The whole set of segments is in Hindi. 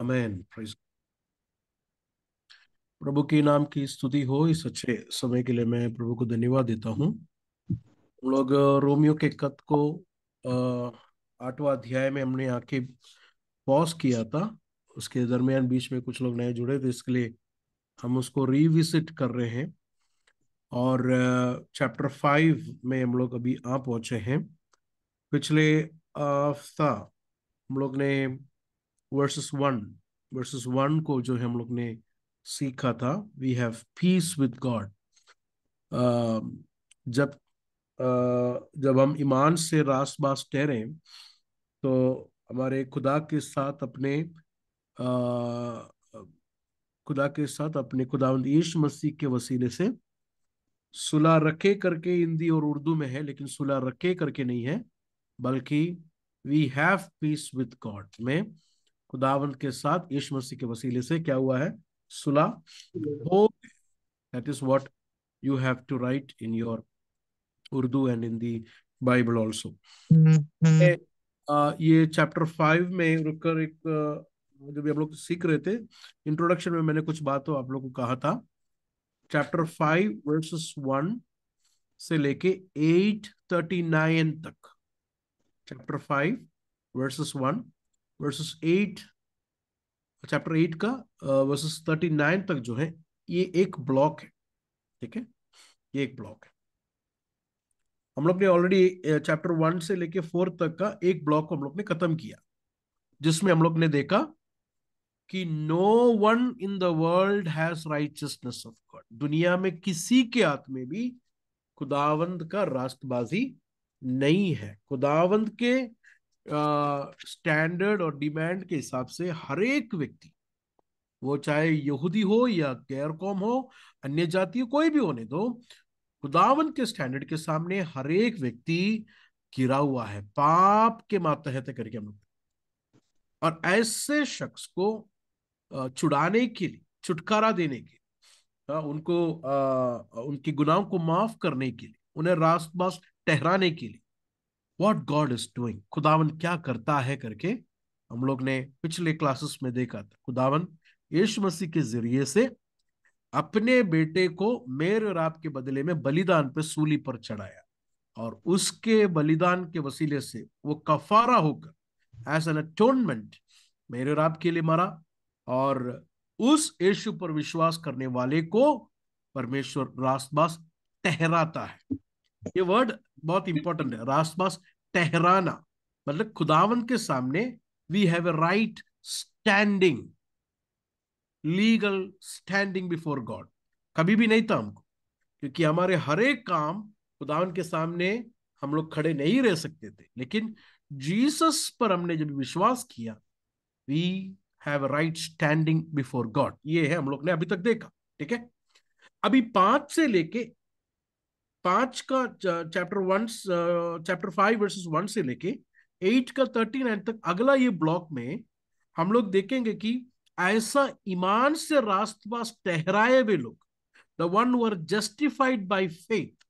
अमेन प्रभु के नाम की स्तुति हो इस अच्छे समय के लिए मैं प्रभु को धन्यवाद देता हूँ हम लोग रोमियो के कत को आठवां अध्याय में हमने आके पॉज किया था उसके दरमियान बीच में कुछ लोग नए जुड़े थे इसके लिए हम उसको रिविजिट कर रहे हैं और चैप्टर फाइव में हम लोग अभी आ पहुंचे हैं पिछले हफ्ता हम लोग ने वर्सेस वन वर्सेस वन को जो है हम लोग ने सीखा था we have peace with God जब uh, जब हम ईमान से रास बास ठहरे तो हमारे खुदा के साथ अपने uh, खुदा के साथ अपने खुदा ईश मसीह के वसीले से सुला रखे करके हिंदी और उर्दू में है लेकिन सुला रखे करके नहीं है बल्कि we have peace with God में खुदावंत के साथ यीशु मसीह के वसीले से क्या हुआ है सुला हो that is what you have to write in your Urdu and in the Bible also ये चैप्टर फाइव में रुककर एक जब हम लोग सीख रहे थे इंट्रोडक्शन में मैंने कुछ बात आप लोग को कहा था चैप्टर फाइव वर्सेस वन से लेके एट थर्टी नाइन तक chapter five verses one verses eight chapter eight का वर्सेस थर्टी नाइन तक जो है ये एक ब्लॉक है ठीक है ये एक ब्लॉक है हम लोग ने ऑलरेडी चैप्टर वन से लेके फोर तक का एक ब्लॉक हम लोग ने खत्म किया जिसमें हम लोग ने देखा कि no one in the world has righteousness of God दुनिया में किसी के हाथ में भी खुदावंद का रास्तबाजी नहीं है खुदावंद के स्टैंडर्ड और डिमांड के हिसाब से हर एक व्यक्ति वो चाहे यहूदी हो या गैर कौम हो अन्य जाति कोई भी होने दो खुदावन के स्टैंडर्ड के सामने हर एक व्यक्ति गिरा हुआ है पाप के मातहत करके हम और ऐसे शख्स को छुड़ाने के लिए छुटकारा देने के लिए उनको उनके गुनाहों को माफ करने के लिए उन्हें रास्त बास ठहराने के लिए वॉट गॉड इज डूइंग खुदावन क्या करता है करके हम लोग ने पिछले क्लासेस में देखा था खुदावन यीशु मसीह के जरिए से अपने बेटे को मेर और आपके बदले में बलिदान पे सूली पर चढ़ाया और उसके बलिदान के वसीले से वो कफारा होकर एज एन अटोनमेंट मेरे और आपके लिए मरा और उस यशु पर विश्वास करने वाले को परमेश्वर रास्तबास ठहराता है ये वर्ड बहुत इंपॉर्टेंट है रासबास टहराना मतलब खुदावन के सामने we have a right standing legal standing before God कभी भी नहीं था हमको क्योंकि हमारे हर एक काम खुदावन के सामने हम लोग खड़े नहीं रह सकते थे लेकिन जीसस पर हमने जब विश्वास किया we have right standing before God ये है हम लोग ने अभी तक देखा ठीक है अभी पांच से लेके पांच का chapter one chapter five verses one से लेके एट का थर्टीन एंड तक अगला ये ब्लॉक में हम लोग देखेंगे कि ऐसा ईमान से रास्तबाज ठहराए हुए लोग the one were justified by faith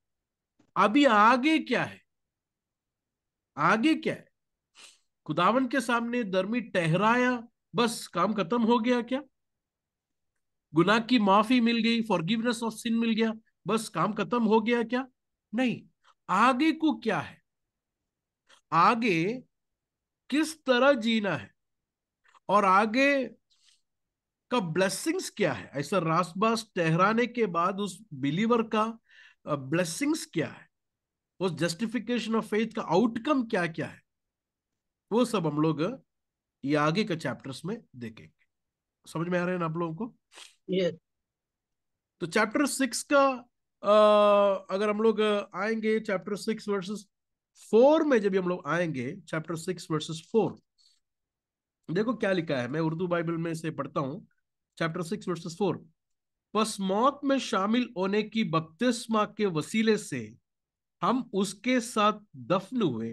अभी आगे क्या है आगे क्या है खुदावन के सामने दरमी ठहराया बस काम खत्म हो गया क्या गुनाह की माफी मिल गई फॉरगिवनेस ऑफ सिन मिल गया बस काम खत्म हो गया क्या नहीं आगे को क्या है आगे किस तरह जीना है और आगे का ब्लेसिंग्स क्या है ऐसा रासबास ठहराने के बाद उस बिलीवर का ब्लेसिंग्स क्या है उस जस्टिफिकेशन ऑफ फेथ का आउटकम क्या क्या है वो सब हम लोग ये आगे के चैप्टर्स में देखेंगे समझ में आ रहे हैं आप लोगों को yes. तो चैप्टर सिक्स का अगर हम लोग आएंगे चैप्टर सिक्स वर्सेस फोर में जब हम लोग आएंगे चैप्टर सिक्स वर्सेस फोर देखो क्या लिखा है मैं उर्दू बाइबल में से पढ़ता हूँ चैप्टर सिक्स वर्सेस फोर बस मौत में शामिल होने की बपतिस्मा के वसीले से हम उसके साथ दफन हुए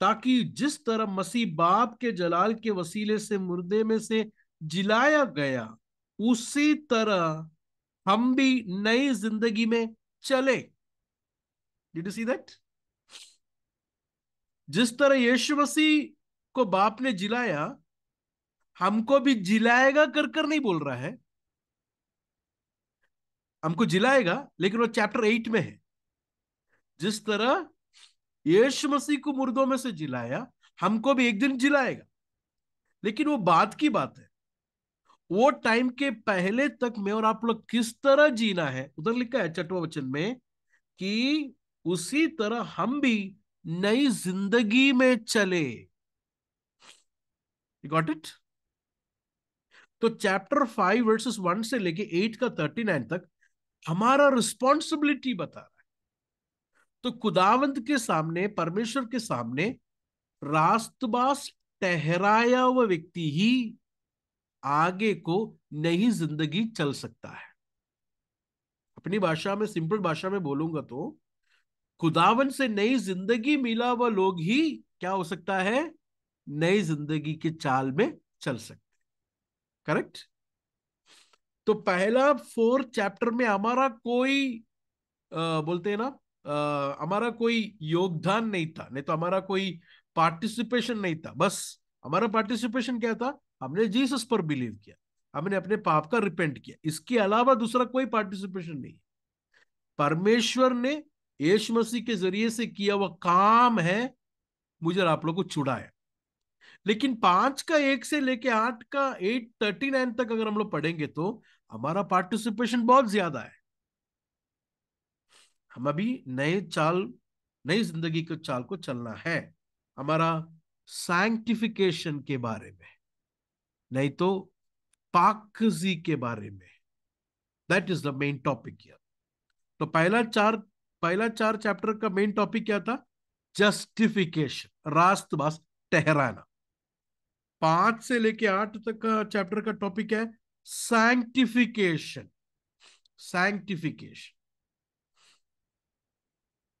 ताकि जिस तरह मसीह बाप के जलाल के वसीले से मुर्दे में से जिलाया गया उसी तरह हम भी नई जिंदगी में चले डिड यू सी दैट जिस तरह यीशु मसीह को बाप ने जिलाया हमको भी जिलाएगा कर कर नहीं बोल रहा है हमको जिलाएगा लेकिन वो चैप्टर एट में है जिस तरह यीशु मसीह को मुर्दों में से जिलाया हमको भी एक दिन जिलाएगा लेकिन वो बात की बात है वो टाइम के पहले तक में और आप लोग किस तरह जीना है उधर लिखा है चटवा वचन में कि उसी तरह हम भी नई जिंदगी में चले गॉट इट तो चैप्टर फाइव वर्सेस वन से लेके एट का थर्टी नाइन तक हमारा रिस्पॉन्सिबिलिटी बता रहा है तो खुदावंत के सामने परमेश्वर के सामने रास्तबास ठहराया हुआ व्यक्ति ही आगे को नहीं जिंदगी चल सकता है अपनी भाषा में सिंपल भाषा में बोलूंगा तो खुदावन से नई जिंदगी मिला वह लोग ही क्या हो सकता है नई जिंदगी के चाल में चल सकते करेक्ट तो पहला फोर चैप्टर में हमारा कोई आ, बोलते हैं ना हमारा कोई योगदान नहीं था नहीं तो हमारा कोई पार्टिसिपेशन नहीं था बस हमारा पार्टिसिपेशन क्या था हमने जीसस पर बिलीव किया हमने अपने पाप का रिपेंट किया इसके अलावा दूसरा कोई पार्टिसिपेशन नहीं परमेश्वर ने यीशु मसीह के जरिए से किया हुआ काम है मुझे आप लोग को छुड़ाया लेकिन पांच का एक से लेके आठ का एट थर्टी नाइन तक अगर हम लोग पढ़ेंगे तो हमारा पार्टिसिपेशन बहुत ज्यादा है हम अभी नए चाल नई जिंदगी के चाल को चलना है हमारा साइंटिफिकेशन के बारे में नहीं तो पाकजी के बारे में that is the main topic तो पहला चार पहला चार चैप्टर का मेन टॉपिक क्या था जस्टिफिकेशन रास्त बास ठहराना पांच से लेके आठ तक का चैप्टर का टॉपिक है सैंक्टिफिकेशन सैंक्टिफिकेशन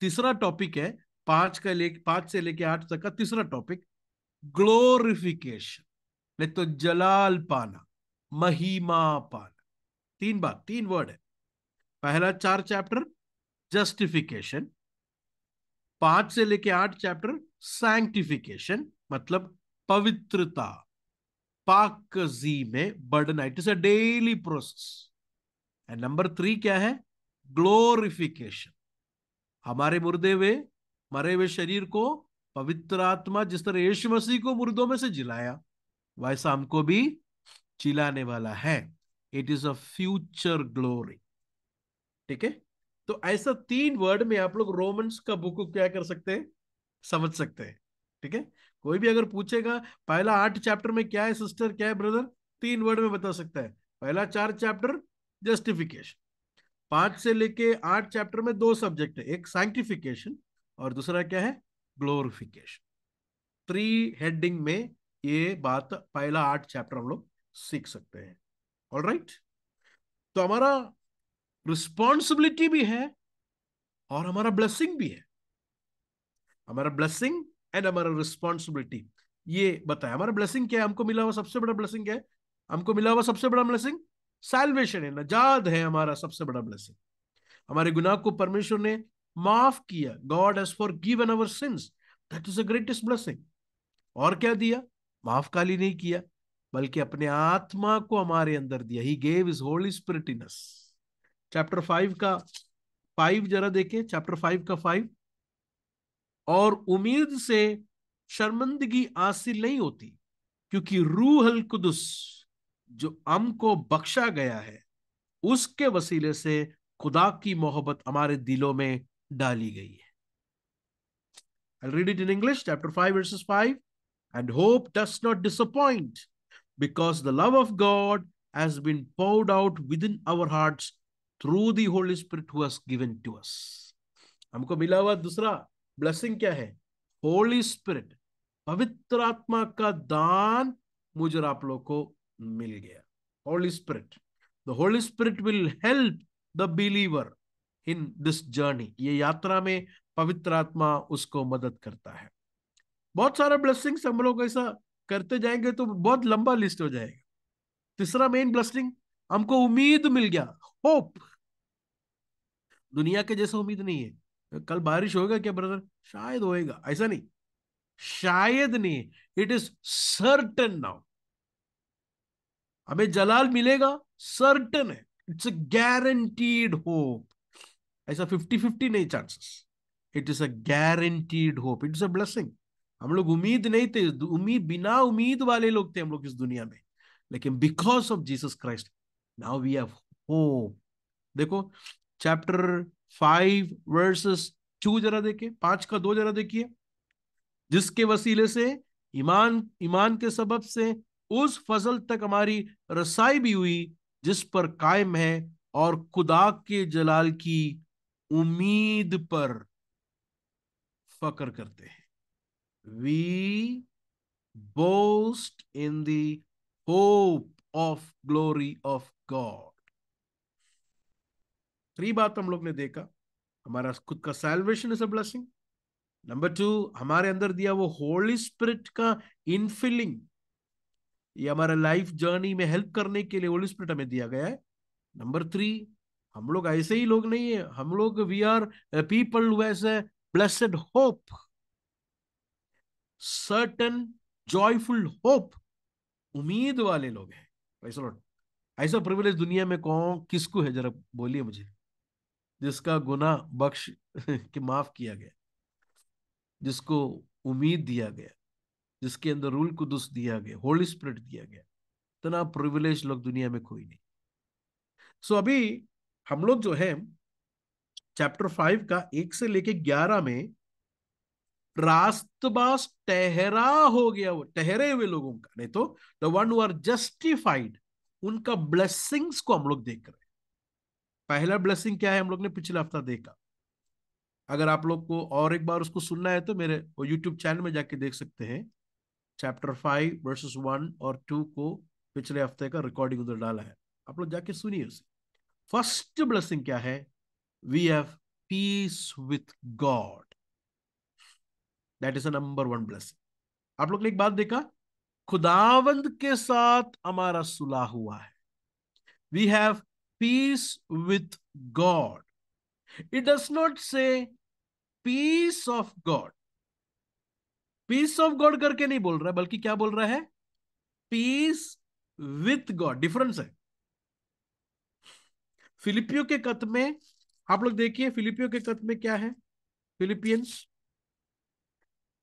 तीसरा टॉपिक है पांच का ले पांच से लेके आठ तक का तीसरा टॉपिक ग्लोरिफिकेशन नहीं तो जलाल पाना महिमा पाना तीन बात तीन वर्ड है पहला चार चैप्टर जस्टिफिकेशन पांच से लेके आठ चैप्टर सैंक्टिफिकेशन मतलब पवित्रता पाक में burden it is a daily process and number three क्या है ग्लोरिफिकेशन हमारे मुर्दे हुए मरे हुए शरीर को पवित्र आत्मा जिस तरह यीशु मसीह को मुर्दों में से जिलाया वैसा हमको भी चिलाने वाला है it is a future glory ठीक है तो ऐसा तीन वर्ड में आप लोग रोमन्स का बुक को क्या कर सकते हैं समझ सकते हैं ठीक है कोई भी अगर पूछेगा पहला आठ चैप्टर में क्या है सिस्टर क्या है ब्रदर तीन वर्ड में बता सकता है पहला चार चैप्टर जस्टिफिकेशन पांच से लेके आठ चैप्टर में दो सब्जेक्ट है एक साइंटिफिकेशन और दूसरा क्या है ग्लोरिफिकेशन थ्री हेडिंग में ये बात पहला आठ चैप्टर हम लोग सीख सकते हैं ऑल राइट right? तो हमारा रिस्पॉन्सिबिलिटी भी है और हमारा ब्लेसिंग भी है हमारा ब्लेसिंग एंड हमारा रिस्पॉन्सिबिलिटी ये बताया हमारा ब्लेसिंग क्या है हमको मिला हुआ सबसे बड़ा ब्लेसिंग क्या है हमको मिला हुआ सबसे बड़ा ब्लेसिंग सैलवेशन है नजाद है हमारा सबसे बड़ा ब्लेसिंग हमारे गुनाह को परमेश्वर ने माफ किया God has forgiven our sins that is a greatest blessing और क्या दिया माफ काली नहीं किया बल्कि अपने आत्मा को हमारे अंदर दिया he gave his Holy Spirit in chapter five का फाइव जरा देखें चैप्टर फाइव का फाइव और उम्मीद से शर्मंदगी हासिल नहीं होती क्योंकि रूहल कुदस जो अम को बख्शा गया है उसके वसीले से खुदा की मोहब्बत हमारे दिलों में डाली गई है I'll read it in English, chapter five verses five and hope does not disappoint because the love of God has been poured out within our hearts through the Holy Spirit who has given to us. हमको मिला हुआ दूसरा ब्लेसिंग क्या है होली स्पिरिट पवित्र आत्मा का दान मुझे आप लोग को मिल गया Holy Spirit the Holy Spirit will help the believer in this journey ये यात्रा में पवित्र आत्मा उसको मदद करता है बहुत सारा ब्लसिंग हम लोग ऐसा करते जाएंगे तो बहुत लंबा लिस्ट हो जाएगा तीसरा मेन ब्लसिंग हमको उम्मीद मिल गया होप दुनिया के जैसा उम्मीद नहीं है कल बारिश होगा क्या ब्रदर शायद होएगा ऐसा नहीं शायद नहीं इट इज सर्टन नाउ हमें जलाल मिलेगा सर्टन है इट्स अ गारंटीड होप ऐसा फिफ्टी फिफ्टी नहीं chances it is a guaranteed hope it is a blessing हम लोग उम्मीद नहीं थे उम्मीद बिना उम्मीद वाले लोग थे हम लोग इस दुनिया में लेकिन because of Jesus Christ now we have hope देखो चैप्टर फाइव वर्सेस टू जरा देखिए पांच का दो जरा देखिए जिसके वसीले से ईमान ईमान के सबब से उस फसल तक हमारी रसाई भी हुई जिस पर कायम है और खुदा के जलाल की उम्मीद पर फकर करते हैं we boast in the hope of glory of God. Three बात हम लोग ने देखा हमारा खुद का salvation is a blessing number two हमारे अंदर दिया वो होली स्पिरिट का इनफिलिंग ये हमारा लाइफ जर्नी में हेल्प करने के लिए होली स्पिरिट हमें दिया गया है नंबर थ्री हम लोग ऐसे ही लोग नहीं है हम लोग वी आर पीपल हुआ blessed hope certain joyful hope उम्मीद वाले लोग हैं ऐसा ऐसा प्रिविलेज दुनिया में कौन किसको है जरा बोलिए मुझे जिसका गुना बख्श के माफ किया गया जिसको उम्मीद दिया गया जिसके अंदर रूल दुष्ट दिया गया होली स्प्रिट दिया गया इतना प्रिविलेज लोग दुनिया में कोई नहीं सो अभी हम लोग जो है चैप्टर फाइव का एक से लेके ग्यारह में रास्तबास टहरा हो गया वो टहरे हुए लोगों का नहीं तो द वन आर जस्टिफाइड उनका ब्लेसिंग्स को हम लोग देख रहे हैं पहला ब्लेसिंग क्या है हम लोग ने पिछला हफ्ता देखा अगर आप लोग को और एक बार उसको सुनना है तो मेरे यूट्यूब चैनल में जाके देख सकते हैं चैप्टर फाइव वर्सेस वन और टू को पिछले हफ्ते का रिकॉर्डिंग उधर डाला है आप लोग जाके सुनिए उसे फर्स्ट ब्लेसिंग क्या है we have peace with God that is number one blessing आप लोग ने एक बात देखा खुदावंद के साथ हमारा सुलह हुआ है we have peace with God it does not say peace of God peace of God करके नहीं बोल रहा है बल्कि क्या बोल रहा है पीस विथ गॉड डिफरेंस है फिलिपियो के कत में आप लोग देखिए फिलिपियो के कत में क्या है Philippians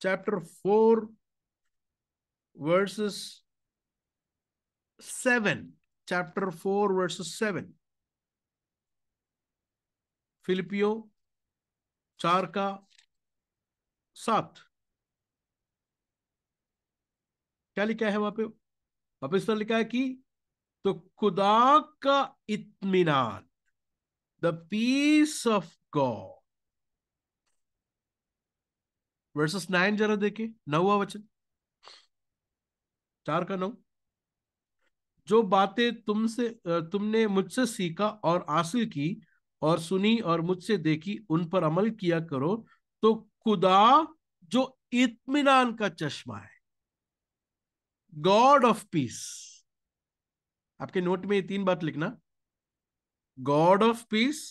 chapter 4, verses 7. Chapter 4, verses 7. फिलिपियो चार का सात क्या लिखा है वहां पे वहां पे इस तरह लिखा है कि तो खुदा का इत्मीनान the peace of God verses nine जरा देखे नौवा वचन चार का नौ जो बातें तुमसे तुमने मुझसे सीखा और हासिल की और सुनी और मुझसे देखी उन पर अमल किया करो तो खुदा जो इत्मीनान का चश्मा है गॉड ऑफ पीस आपके नोट में ये तीन बात लिखना God of peace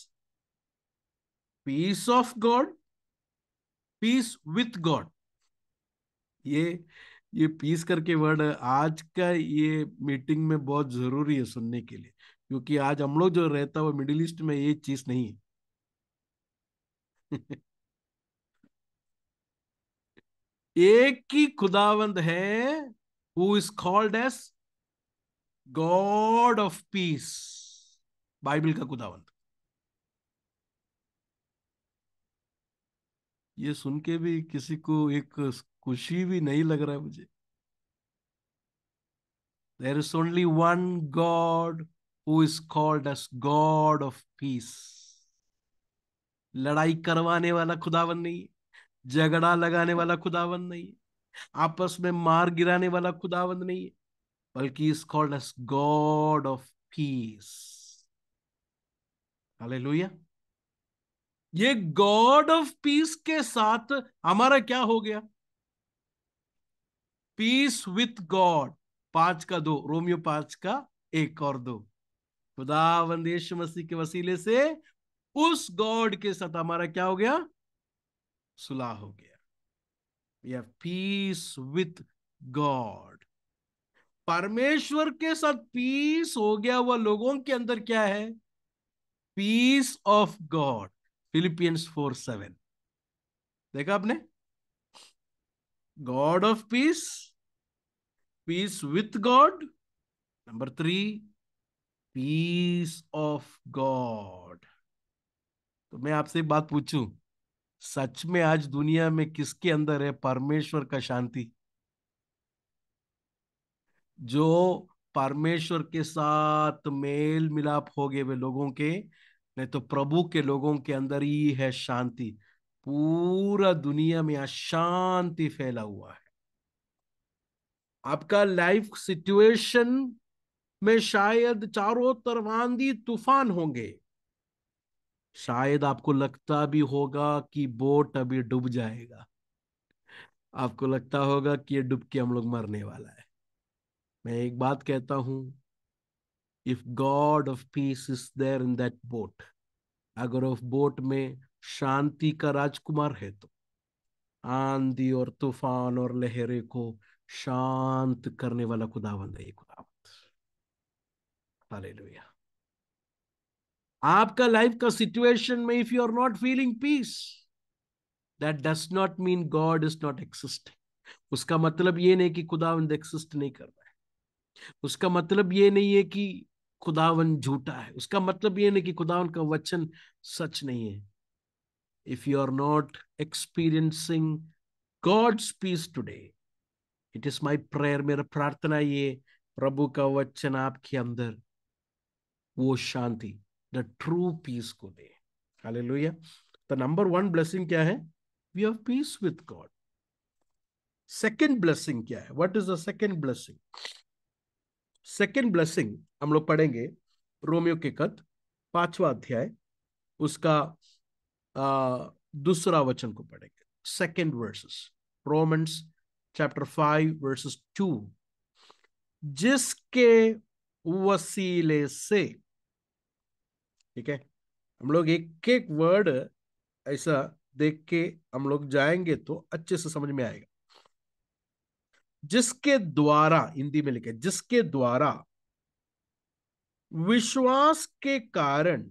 peace of God peace with God ये ये पीस करके वर्ड आज का ये मीटिंग में बहुत जरूरी है सुनने के लिए क्योंकि आज हम लोग जो रहता है वो मिडिल ईस्ट में ये चीज नहीं है एक ही खुदावंद है who is called as God of peace Bible का खुदावंत ये सुन के भी किसी को एक खुशी भी नहीं लग रहा है मुझे there is only one God who is called as God of peace लड़ाई करवाने वाला खुदावन नहीं झगड़ा लगाने वाला खुदावन नहीं आपस में मार गिराने वाला खुदावन नहीं बल्कि is called as God of peace hallelujah ये गॉड ऑफ पीस के साथ हमारा क्या हो गया पीस विथ गॉड पांच का दो रोमियो पांच का एक और दो खुदा वंदेश मसीह के वसीले से उस गॉड के साथ हमारा क्या हो गया सुलह हो गया वी पीस विथ गॉड परमेश्वर के साथ पीस हो गया हुआ लोगों के अंदर क्या है peace of God Philippians four seven देखा आपने God of peace peace with God number three peace of God तो मैं आपसे एक बात पूछूं सच में आज दुनिया में किसके अंदर है परमेश्वर का शांति जो परमेश्वर के साथ मेल मिलाप हो गए वे लोगों के नहीं तो प्रभु के लोगों के अंदर ही है शांति पूरा दुनिया में अशांति फैला हुआ है आपका लाइफ सिचुएशन में शायद चारों तरफ आंधी तूफान होंगे शायद आपको लगता भी होगा कि बोट अभी डूब जाएगा आपको लगता होगा कि ये डूब के हम लोग मरने वाला है मैं एक बात कहता हूं if God of peace is there in that boat अगर उस बोट में शांति का राजकुमार है तो आंधी और तूफान और लहरे को शांत करने वाला खुदावंद है खुदावंद हालेलुया आपका लाइफ का सिचुएशन में if you are not feeling peace that does not mean God is not exist उसका मतलब ये नहीं कि खुदावंद एक्सिस्ट नहीं कर रहा है उसका मतलब ये नहीं है कि खुदावन झूठा है उसका मतलब ये नहीं कि खुदावन का वचन सच नहीं है if you are not experiencing God's peace today it is my prayer मेरा प्रार्थना ये प्रभु का वचन आपके अंदर वो शांति द ट्रू पीस को दे hallelujah the number one blessing क्या है we have peace with God second blessing क्या है what is the second blessing second blessing हम लोग पढ़ेंगे रोमियो के कथ पांचवा अध्याय उसका आ, दूसरा वचन को पढ़ेंगे second verses Romans chapter five verses two जिसके वसीले से ठीक है हम लोग एक एक वर्ड ऐसा देख के हम लोग जाएंगे तो अच्छे से समझ में आएगा जिसके द्वारा हिंदी में लिखे जिसके द्वारा विश्वास के कारण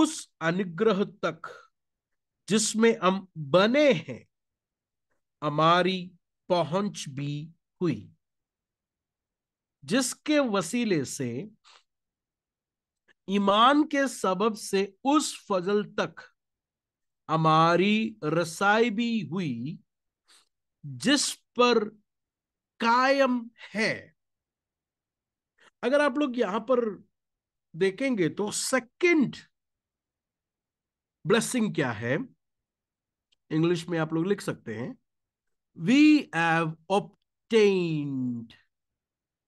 उस अनुग्रह तक जिसमें हम बने हैं हमारी पहुंच भी हुई जिसके वसीले से ईमान के सबब से उस फजल तक हमारी रसाई भी हुई जिस पर कायम है अगर आप लोग यहां पर देखेंगे तो सेकंड ब्लेसिंग क्या है इंग्लिश में आप लोग लिख सकते हैं we have obtained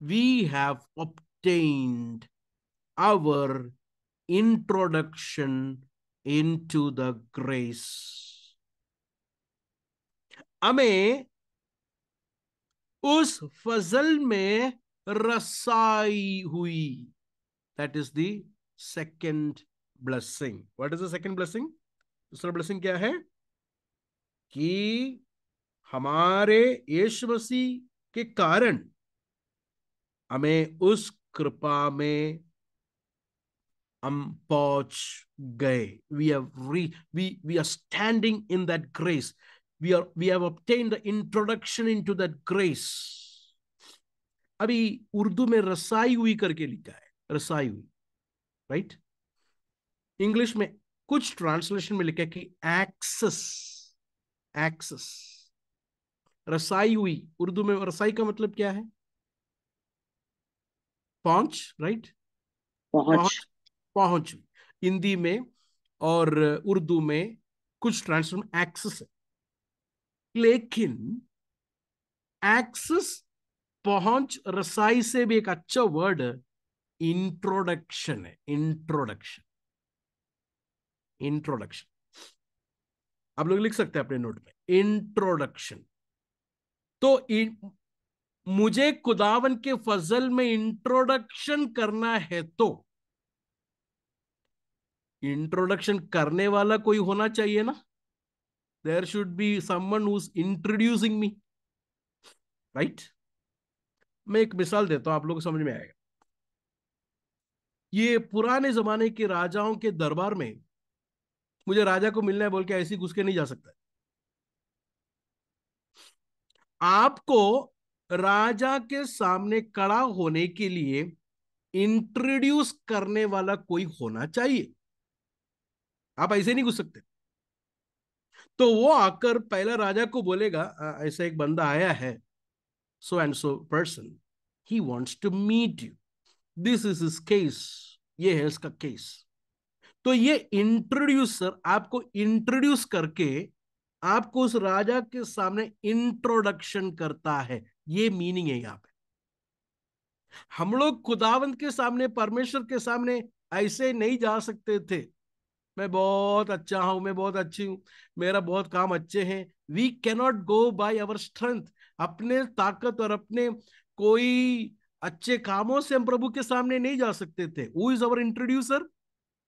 we have obtained our introduction into the grace हमें उस फजल में रसाई हुई that is the second blessing what is the second blessing दूसरा ब्लेसिंग क्या है कि हमारे यीशु मसीह के कारण हमें उस कृपा में हम पहुंच गए we are we we are standing in that grace we are we have obtained the introduction into that grace अभी उर्दू में रसाई हुई करके लिखा है रसाई हुई राइट इंग्लिश में कुछ ट्रांसलेशन में लिखा है कि एक्सेस एक्सेस रसाई हुई उर्दू में रसाई का मतलब क्या है पहुंच राइट पहुंच पहुंच हिंदी में और उर्दू में कुछ ट्रांसलेशन एक्सेस है लेकिन एक्सेस पहुंच रसाई से भी एक अच्छा वर्ड इंट्रोडक्शन है इंट्रोडक्शन इंट्रोडक्शन आप लोग लिख सकते हैं अपने नोट में इंट्रोडक्शन तो इन, मुझे कुदावन के फजल में इंट्रोडक्शन करना है तो इंट्रोडक्शन करने वाला कोई होना चाहिए ना there should be someone who's introducing me right मैं एक मिसाल देता हूं आप लोगों को समझ में आएगा ये पुराने जमाने के राजाओं के दरबार में मुझे राजा को मिलना है बोल के ऐसी घुस के नहीं जा सकता आपको राजा के सामने कड़ा होने के लिए इंट्रोड्यूस करने वाला कोई होना चाहिए आप ऐसे नहीं घुस सकते तो वो आकर पहला राजा को बोलेगा ऐसा एक बंदा आया है so and so person he wants to meet you this is is case ये है इसका केस तो ये इंट्रोड्यूसर आपको इंट्रोड्यूस करके आपको उस राजा के सामने इंट्रोडक्शन करता है ये मीनिंग है यहां पे हम लोग खुदावंत के सामने परमेश्वर के सामने ऐसे नहीं जा सकते थे मैं बहुत अच्छा हूँ मैं बहुत अच्छी हूँ मेरा बहुत काम अच्छे हैं we cannot go by our strength अपने ताकत और अपने कोई अच्छे कामों से हम प्रभु के सामने नहीं जा सकते थे वो इज अवर इंट्रोड्यूसर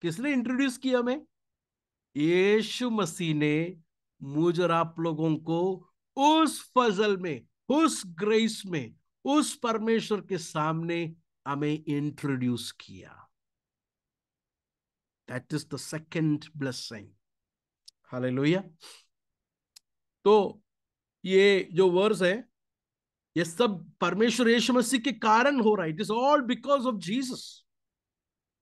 किसने इंट्रोड्यूस किया हमें यीशु मसीह ने मुझ और आप लोगों को उस फजल में उस ग्रेस में उस परमेश्वर के सामने हमें इंट्रोड्यूस किया That is the second blessing. Hallelujah. तो ये जो वर्स है ये सब परमेश्वर यीशु मसीह के कारण हो रहा है it is all because of Jesus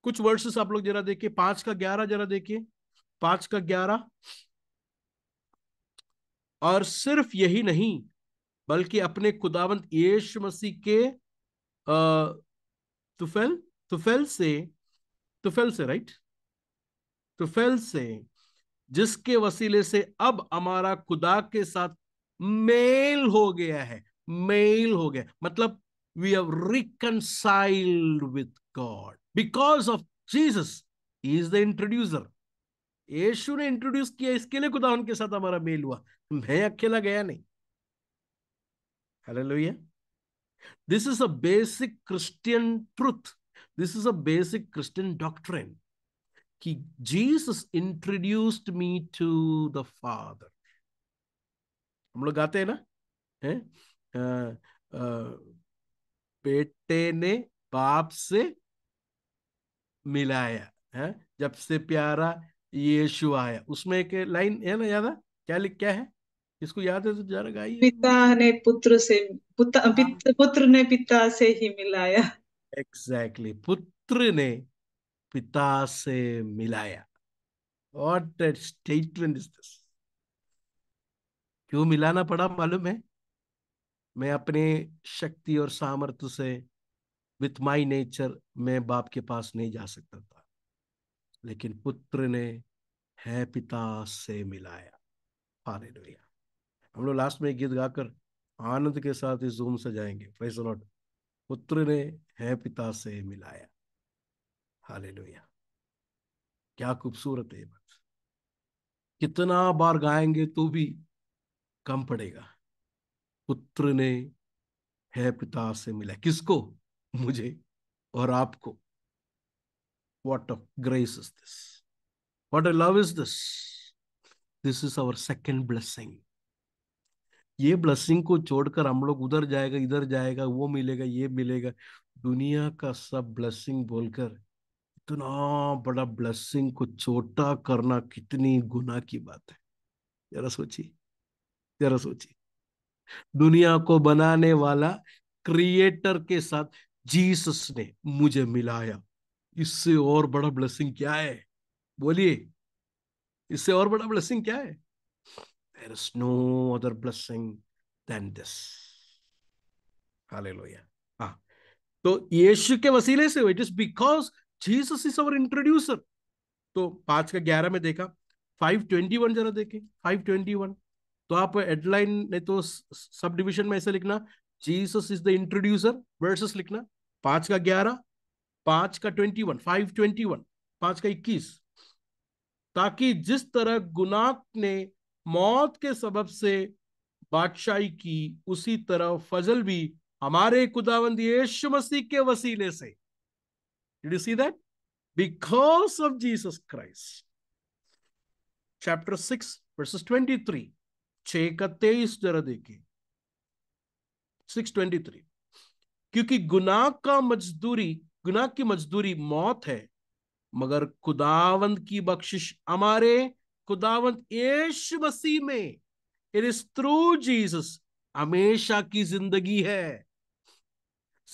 कुछ वर्सेस आप लोग जरा देखिए पांच का ग्यारह जरा देखिए पांच का ग्यारह और सिर्फ यही नहीं बल्कि अपने खुदावंत यीशु मसीह के तुफेल तुफेल से तुफेल से राइट right? तो से जिसके वसीले से अब हमारा खुदा के साथ मेल हो गया है मेल हो गया मतलब we have reconciled with God because of Jesus is the introducer Yeshu ने इंट्रोड्यूस किया इसके लिए खुदा उनके साथ हमारा मेल हुआ मैं अकेला गया नहीं hallelujah this is a basic Christian truth this is a basic Christian doctrine कि Jesus introduced me to the Father हम लोग गाते हैं ना है? आ, आ, बेटे ने बाप से मिलाया है जब से प्यारा यीशु आया उसमें एक लाइन है ना याद क्या लिख क्या है इसको याद है तो जरा गाइए पिता ने पुत्र से पुत्र हाँ। पुत्र ने पिता से ही मिलाया एग्जैक्टली exactly. पुत्र ने पिता से मिलाया वॉट स्टेटमेंट इज दिस क्यों मिलाना पड़ा मालूम है मैं अपने शक्ति और सामर्थ्य से विथ माई नेचर मैं बाप के पास नहीं जा सकता था लेकिन पुत्र ने है पिता से मिलाया लोहिया हम लोग लास्ट में गीत गाकर आनंद के साथ इस जूम से जाएंगे फैसलॉट पुत्र ने है पिता से मिलाया हालेलुया क्या खूबसूरत है बात कितना बार गाएंगे तो भी कम पड़ेगा पुत्र ने है पिता से मिला किसको मुझे और आपको what a grace is this what a love is this this is our second blessing ये ब्लेसिंग को छोड़कर हम लोग उधर जाएगा इधर जाएगा वो मिलेगा ये मिलेगा दुनिया का सब ब्लेसिंग बोलकर इतना बड़ा ब्लेसिंग को छोटा करना कितनी गुना की बात है जरा सोचिए जरा सोचिए दुनिया को बनाने वाला क्रिएटर के साथ जीसस ने मुझे मिलाया इससे और बड़ा ब्लेसिंग क्या है बोलिए इससे और बड़ा ब्लेसिंग क्या है there is no other blessing than this hallelujah हाँ तो यीशु के वसीले से it is because Jesus is our introducer तो पांच का ग्यारह में देखा फाइव ट्वेंटी वन जरा देखें फाइव ट्वेंटी वन तो आप हेडलाइन ने तो सब डिविजन में ऐसे लिखना Jesus is the introducer verses लिखना पांच का ग्यारह पांच का twenty one five twenty one पांच का इक्कीस ताकि जिस तरह गुनाक ने मौत के सबब से बादशाही की उसी तरह फजल भी हमारे खुदावंद यीशु मसीह के वसीले से Did you see that? Because of Jesus Christ. Chapter 6, verses 23. छेकतेईस जरा देखिए 623 क्योंकि गुनाह का मजदूरी गुनाह की मजदूरी मौत है मगर खुदावंत की बख्शिश हमारे खुदावंत यीशु मसीह में इट इज थ्रू जीसस हमेशा की जिंदगी है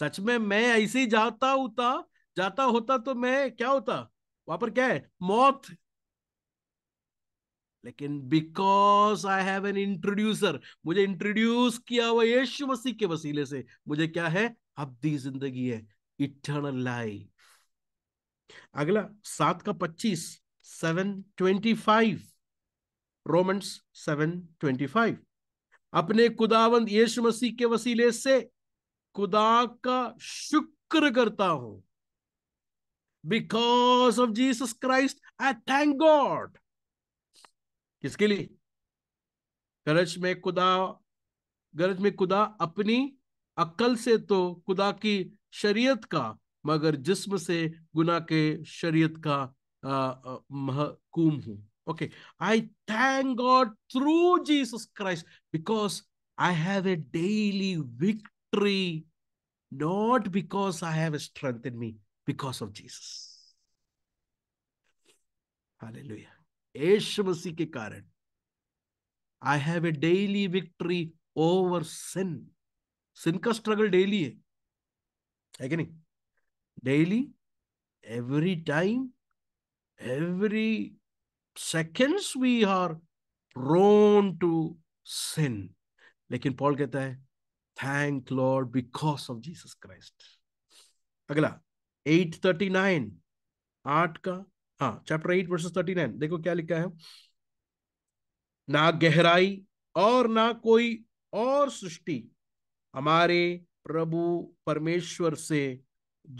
सच में मैं ऐसे ही जाता उता जाता होता तो मैं क्या होता वहां पर क्या है मौत लेकिन because I have an introducer मुझे इंट्रोड्यूस किया हुआ यीशु मसीह के वसीले से मुझे क्या है दी जिंदगी है इटर्नल लाइफ अगला सात का पच्चीस seven twenty five Romans seven twenty five अपने खुदावंद यीशु मसीह के वसीले से खुदा का शुक्र करता हूं because of Jesus Christ I thank God किसके लिए गरज में खुदा गरज में खुदा अपनी अक्ल से तो खुदा की शरीयत का मगर जिस्म से गुना के शरीयत का महकूम हूं okay I thank God through Jesus Christ because I have a daily victory not because I have a strength in me because of Jesus. Hallelujah. मसीह के कारण I have a daily victory over sin sin का स्ट्रगल डेली है है कि नहीं daily every time every seconds we are prone to sin लेकिन पॉल कहता है thank Lord because of Jesus Christ अगला एट थर्टी नाइन आठ का हाँ chapter eight verses thirty nine देखो क्या लिखा है ना गहराई और ना कोई और सृष्टि हमारे प्रभु परमेश्वर से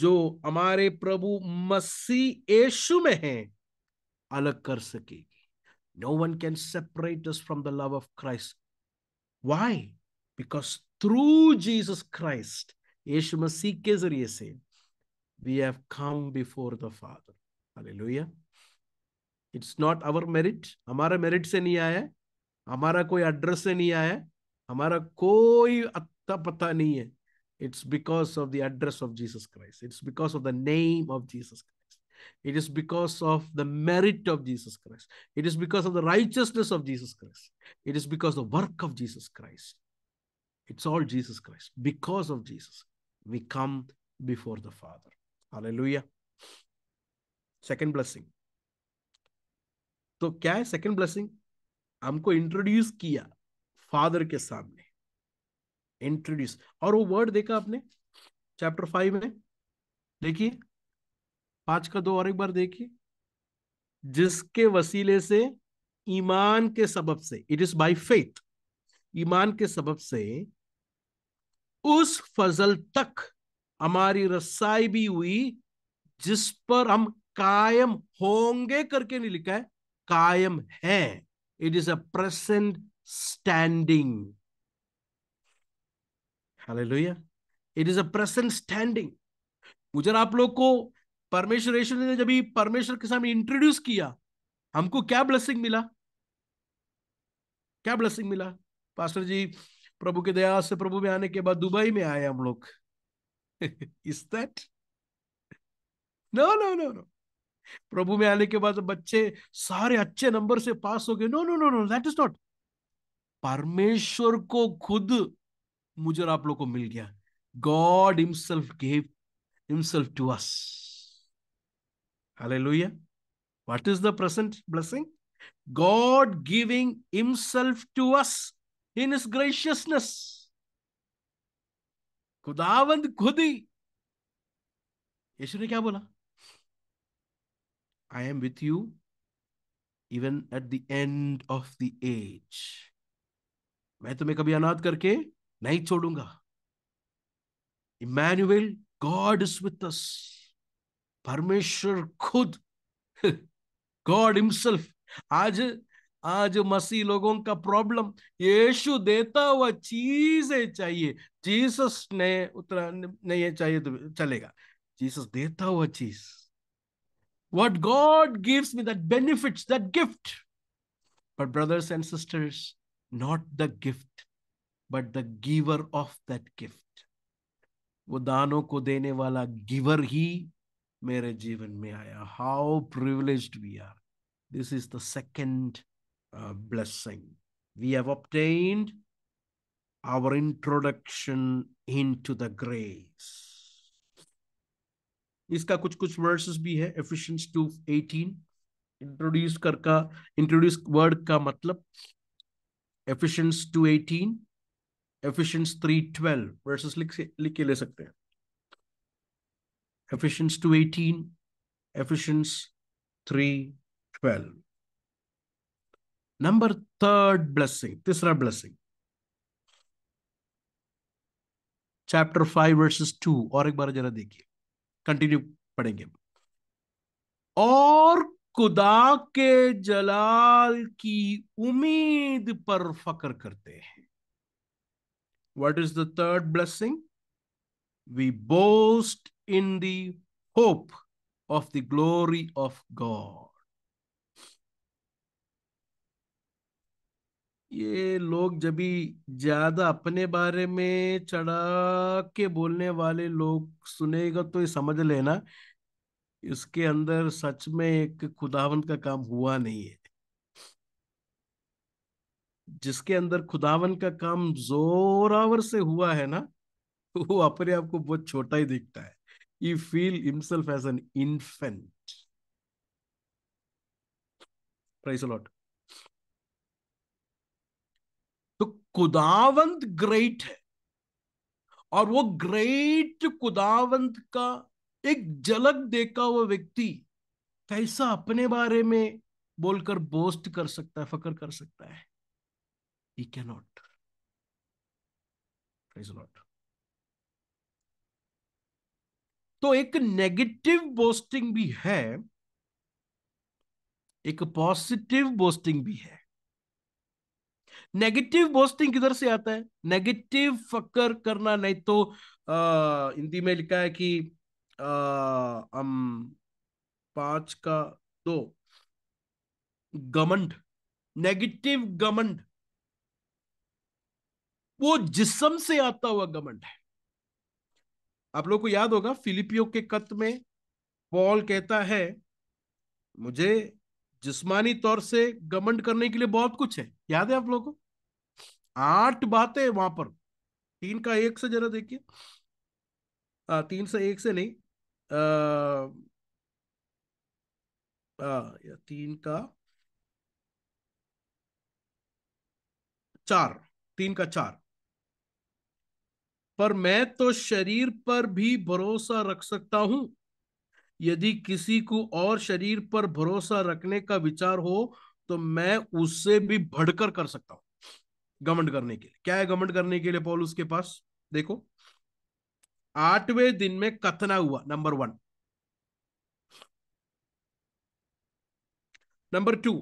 जो हमारे प्रभु मसी यशु में है अलग कर सकेगी no one can separate us from the love of Christ why because through Jesus Christ Yeshu मसीह के जरिए से we have come before the Father. Hallelujah. It's not our merit. Hamara merit se nahi aaya. Hamara address se nahi aaya. Hamara koi atta pata nahi It's because of the address of Jesus Christ. It's because of the name of Jesus Christ. It is because of the merit of Jesus Christ. It is because of the righteousness of Jesus Christ. It is because of the work of Jesus Christ. It's all Jesus Christ. Because of Jesus, we come before the Father. Hallelujah second blessing तो क्या है सेकंड ब्लेसिंग हमको इंट्रोड्यूस किया फादर के सामने इंट्रोड्यूस और वो वर्ड देखा आपने चैप्टर फाइव में देखिए पांच का दो और एक बार देखिए जिसके वसीले से ईमान के सबब से इट इज बाय फेथ ईमान के सबब से उस फजल तक हमारी रसाई भी हुई जिस पर हम कायम होंगे करके नहीं लिखा है कायम है it is a present standing hallelujah it is a present standing मुझे आप लोग को परमेश्वर यीशु ने जब परमेश्वर के सामने इंट्रोड्यूस किया हमको क्या ब्लेसिंग मिला क्या ब्लेसिंग मिला पास्टर जी प्रभु के दया से प्रभु में आने के बाद दुबई में आए हम लोग is that no no no no प्रभु में आने के बाद बच्चे सारे अच्छे नंबर से पास हो गए no no no no that is not परमेश्वर को खुद मुझे और आप लोग को मिल गया God himself gave himself to us लोहिया what is the present blessing God giving himself to us in his graciousness खुदावंद खुद ही यीशु ने क्या बोला I am with you even at the end of the age मैं तुम्हें कभी अनाथ करके नहीं छोड़ूंगा Emmanuel God is with us परमेश्वर खुद गॉड हिमसेल्फ आज आज मसीह लोगों का प्रॉब्लम यीशु देता हुआ चीजें चाहिए जीसस ने उतना नहीं चाहिए तो चलेगा जीसस देता हुआ चीज what God gives me that benefits that gift but brothers and sisters not the gift but the giver of that gift वो दानों को देने वाला गिवर ही मेरे जीवन में आया how privileged we are this is the second uh, blessing. We have obtained our introduction into the grace. इसका कुछ कुछ वर्सेस भी है एफिशिएंस 2:18 इंट्रोड्यूस कर का इंट्रोड्यूस वर्ड का मतलब एफिशिएंस 2:18 एफिशिएंस 3:12 वर्सेस लिख लिख के ले सकते हैं Ephesians 2:18 Ephesians 3:12 number third blessing तीसरा blessing chapter five verses two और एक बार जरा देखिए कंटिन्यू पढ़ेंगे और खुदा के जलाल की उम्मीद पर फकर करते हैं what is the third blessing we boast in the hope of the glory of God ये लोग जब भी ज्यादा अपने बारे में चढ़ा के बोलने वाले लोग सुनेगा तो ये समझ लेना इसके अंदर सच में एक खुदावन का काम हुआ नहीं है जिसके अंदर खुदावन का काम जोरावर से हुआ है ना वो अपने आप को बहुत छोटा ही दिखता है he feel himself as an infant price a lot तो कुदावंत ग्रेट है और वो ग्रेट कुदावंत का एक झलक देखा हुआ व्यक्ति कैसा अपने बारे में बोलकर बोस्ट कर सकता है फकर कर सकता है ही इज नॉट तो एक नेगेटिव बोस्टिंग भी है एक पॉजिटिव बोस्टिंग भी है नेगेटिव बोस्टिंग किधर से आता है नेगेटिव फकर करना नहीं तो हिंदी में लिखा है कि हम पांच का दो गमंड नेगेटिव गमंड वो जिसम से आता हुआ गमंड है आप लोग को याद होगा फिलिपियो के कत में पॉल कहता है मुझे जिस्मानी तौर से गमंड करने के लिए बहुत कुछ है याद है आप लोगों को आठ बातें वहां पर तीन का एक से जरा देखिए तीन से एक से नहीं आ, आ, तीन का चार तीन का चार पर मैं तो शरीर पर भी भरोसा रख सकता हूं यदि किसी को और शरीर पर भरोसा रखने का विचार हो तो मैं उससे भी भड़कर कर सकता हूं गमंड करने के लिए क्या है गमंड करने के लिए पॉल उसके पास देखो आठवें दिन में कथना हुआ number one number two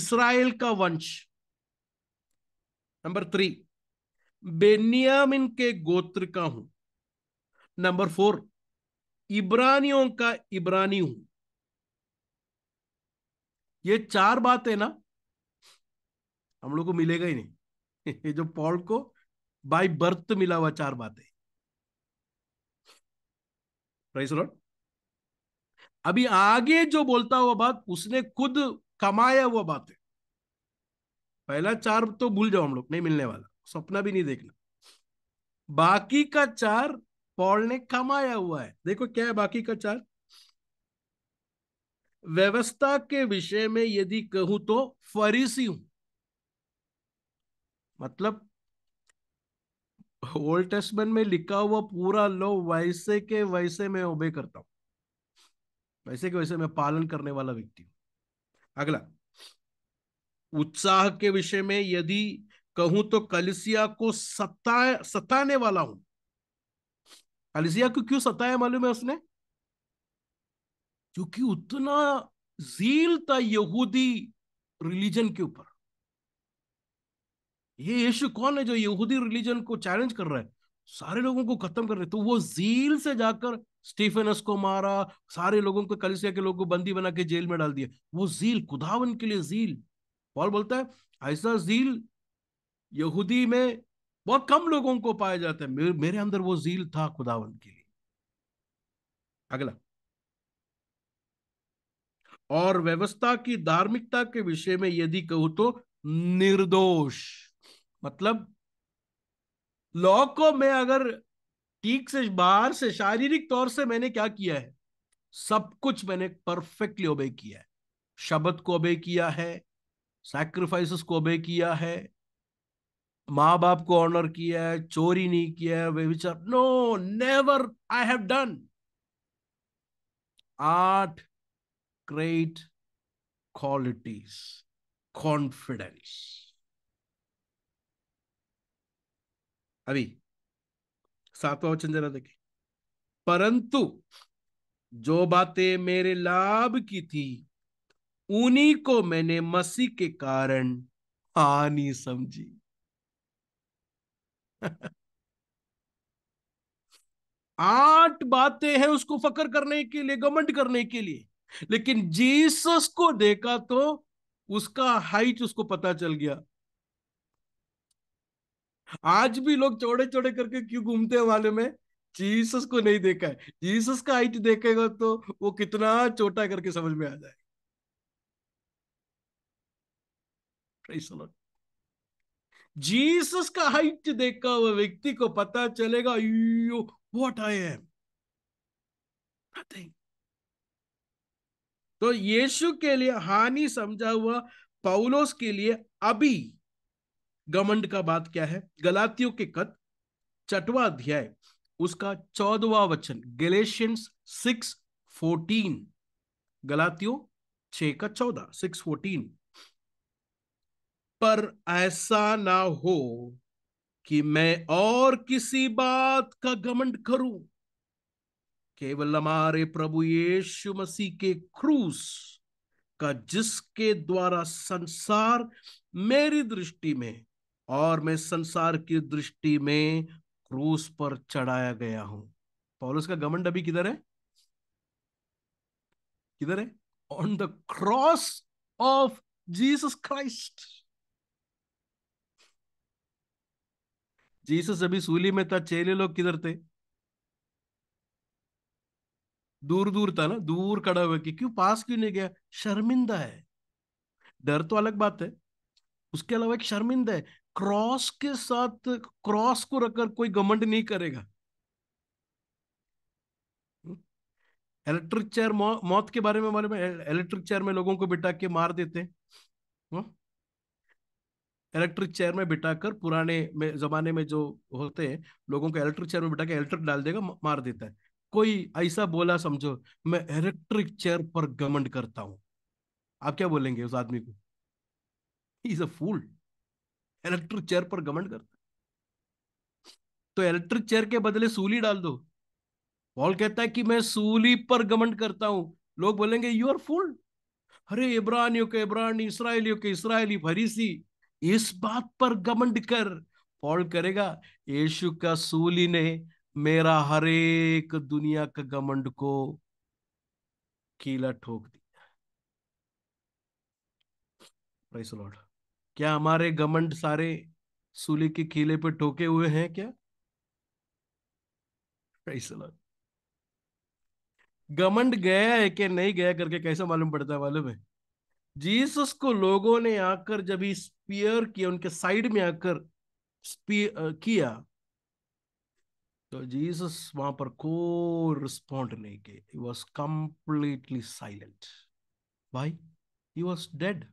Israel का वंश नंबर थ्री बेनियामिन के गोत्र का हूं नंबर फोर इब्रानियों का इब्रानी हूं ये चार बातें ना हम लोग को मिलेगा ही नहीं ये जो पॉल को बाय बर्थ मिला हुआ चार बातें अभी आगे जो बोलता हुआ बात उसने खुद कमाया हुआ बात है पहला चार तो भूल जाओ हम लोग नहीं मिलने वाला सपना भी नहीं देखना बाकी का चार पॉल ने कमाया हुआ है देखो क्या है बाकी का चार व्यवस्था के विषय में यदि कहूं तो फरीसी हूं मतलब ओल्ड टेस्टमेंट में लिखा हुआ पूरा लो वैसे के वैसे मैं ओबे करता हूं वैसे के वैसे मैं पालन करने वाला व्यक्ति हूं अगला उत्साह के विषय में यदि कहूं तो कलिसिया को सता सताने वाला हूं कलिसिया को क्यों सताया मालूम है उसने क्योंकि उतना जील था यहूदी रिलीजन के ऊपर ये यीशु कौन है जो यहूदी रिलीजन को चैलेंज कर रहा है सारे लोगों को खत्म कर रहे तो वो जील से जाकर स्टीफेनस को मारा सारे लोगों को कलिसिया के लोगों को बंदी बना के जेल में डाल दिया वो जील खुदावन के लिए जील पॉल बोलता है ऐसा जील यहूदी में बहुत कम लोगों को पाया जाता है मेरे, मेरे अंदर वो जील था खुदावन के लिए अगला और व्यवस्था की धार्मिकता के विषय में यदि कहूं तो निर्दोष मतलब लॉ को मैं अगर ठीक से बाहर से शारीरिक तौर से मैंने क्या किया है सब कुछ मैंने परफेक्टली ओबे किया है शब्द को ओबे किया है सैक्रिफाइस को ओबे किया है माँ बाप को ऑनर किया है चोरी नहीं किया है वे विचार no never I have done आठ ग्रेट क्वालिटीज कॉन्फिडेंस अभी सातवां वचन जरा देखे परंतु जो बातें मेरे लाभ की थी उन्हीं को मैंने मसीह के कारण हानि समझी आठ बातें हैं उसको फकर करने के लिए गमंड करने के लिए लेकिन जीसस को देखा तो उसका हाइट उसको पता चल गया आज भी लोग चौड़े चौड़े करके क्यों घूमते हैं वाले में जीसस को नहीं देखा है जीसस का हाइट देखेगा तो वो कितना छोटा करके समझ में आ जाए जीसस का हाइट देखकर वह व्यक्ति को पता चलेगा यो व्हाट आई एम तो यीशु के लिए हानि समझा हुआ पौलोस के लिए अभी गमंड का बात क्या है गलातियों के कत चटवा अध्याय उसका चौदवा वचन गलेशियंस सिक्स फोर्टीन गलातियों छ का चौदह सिक्स फोर्टीन पर ऐसा ना हो कि मैं और किसी बात का गमंड करूं केवल हमारे प्रभु यीशु मसीह के क्रूस का जिसके द्वारा संसार मेरी दृष्टि में और मैं संसार की दृष्टि में क्रूस पर चढ़ाया गया हूं पॉलुस का गमंड अभी किधर है किधर है on the cross of Jesus Christ Jesus अभी सूली में था चेले लोग किधर थे दूर दूर था ना दूर खड़ा हुआ कि क्यों पास क्यों नहीं गया शर्मिंदा है डर तो अलग बात है उसके अलावा एक शर्मिंदा है क्रॉस के साथ क्रॉस को रखकर कोई घमंड नहीं करेगा इलेक्ट्रिक हम्म। चेयर मौ, मौत के बारे में मालूम है इलेक्ट्रिक चेयर में लोगों को बिठा के मार देते हैं इलेक्ट्रिक हम्म। चेयर में बिठा कर पुराने में जमाने में जो होते हैं लोगों को इलेक्ट्रिक चेयर में बिठा के इलेक्ट्रिक डाल देगा मार देता है कोई ऐसा बोला समझो मैं इलेक्ट्रिक चेयर पर घमंड करता हूं आप क्या बोलेंगे उस आदमी को is a fool electric chair पर गमंड करता तो इलेक्ट्रिक चेयर के बदले सूली डाल दो पॉल कहता है कि मैं सूली पर गमंड करता हूं लोग बोलेंगे यू आर फुल अरे इब्रानियों के इब्रानी इसराइलियों के इसराइली फरीसी इस बात पर गमंड कर पॉल करेगा यीशु का सूली ने मेरा हर एक दुनिया का गमंड को कीला ठोक दिया लॉर्ड क्या हमारे घमंड सारे सूली के कीले पे ठोके हुए हैं क्या गमंड गया है कि नहीं गया करके कैसे मालूम पड़ता है मालूम है जीसस को लोगों ने आकर जब ही स्पीयर किया उनके साइड में आकर किया तो जीसस वहां पर कोई रिस्पॉन्ड नहीं किए वॉज कंप्लीटली साइलेंट भाई ही वॉज डेड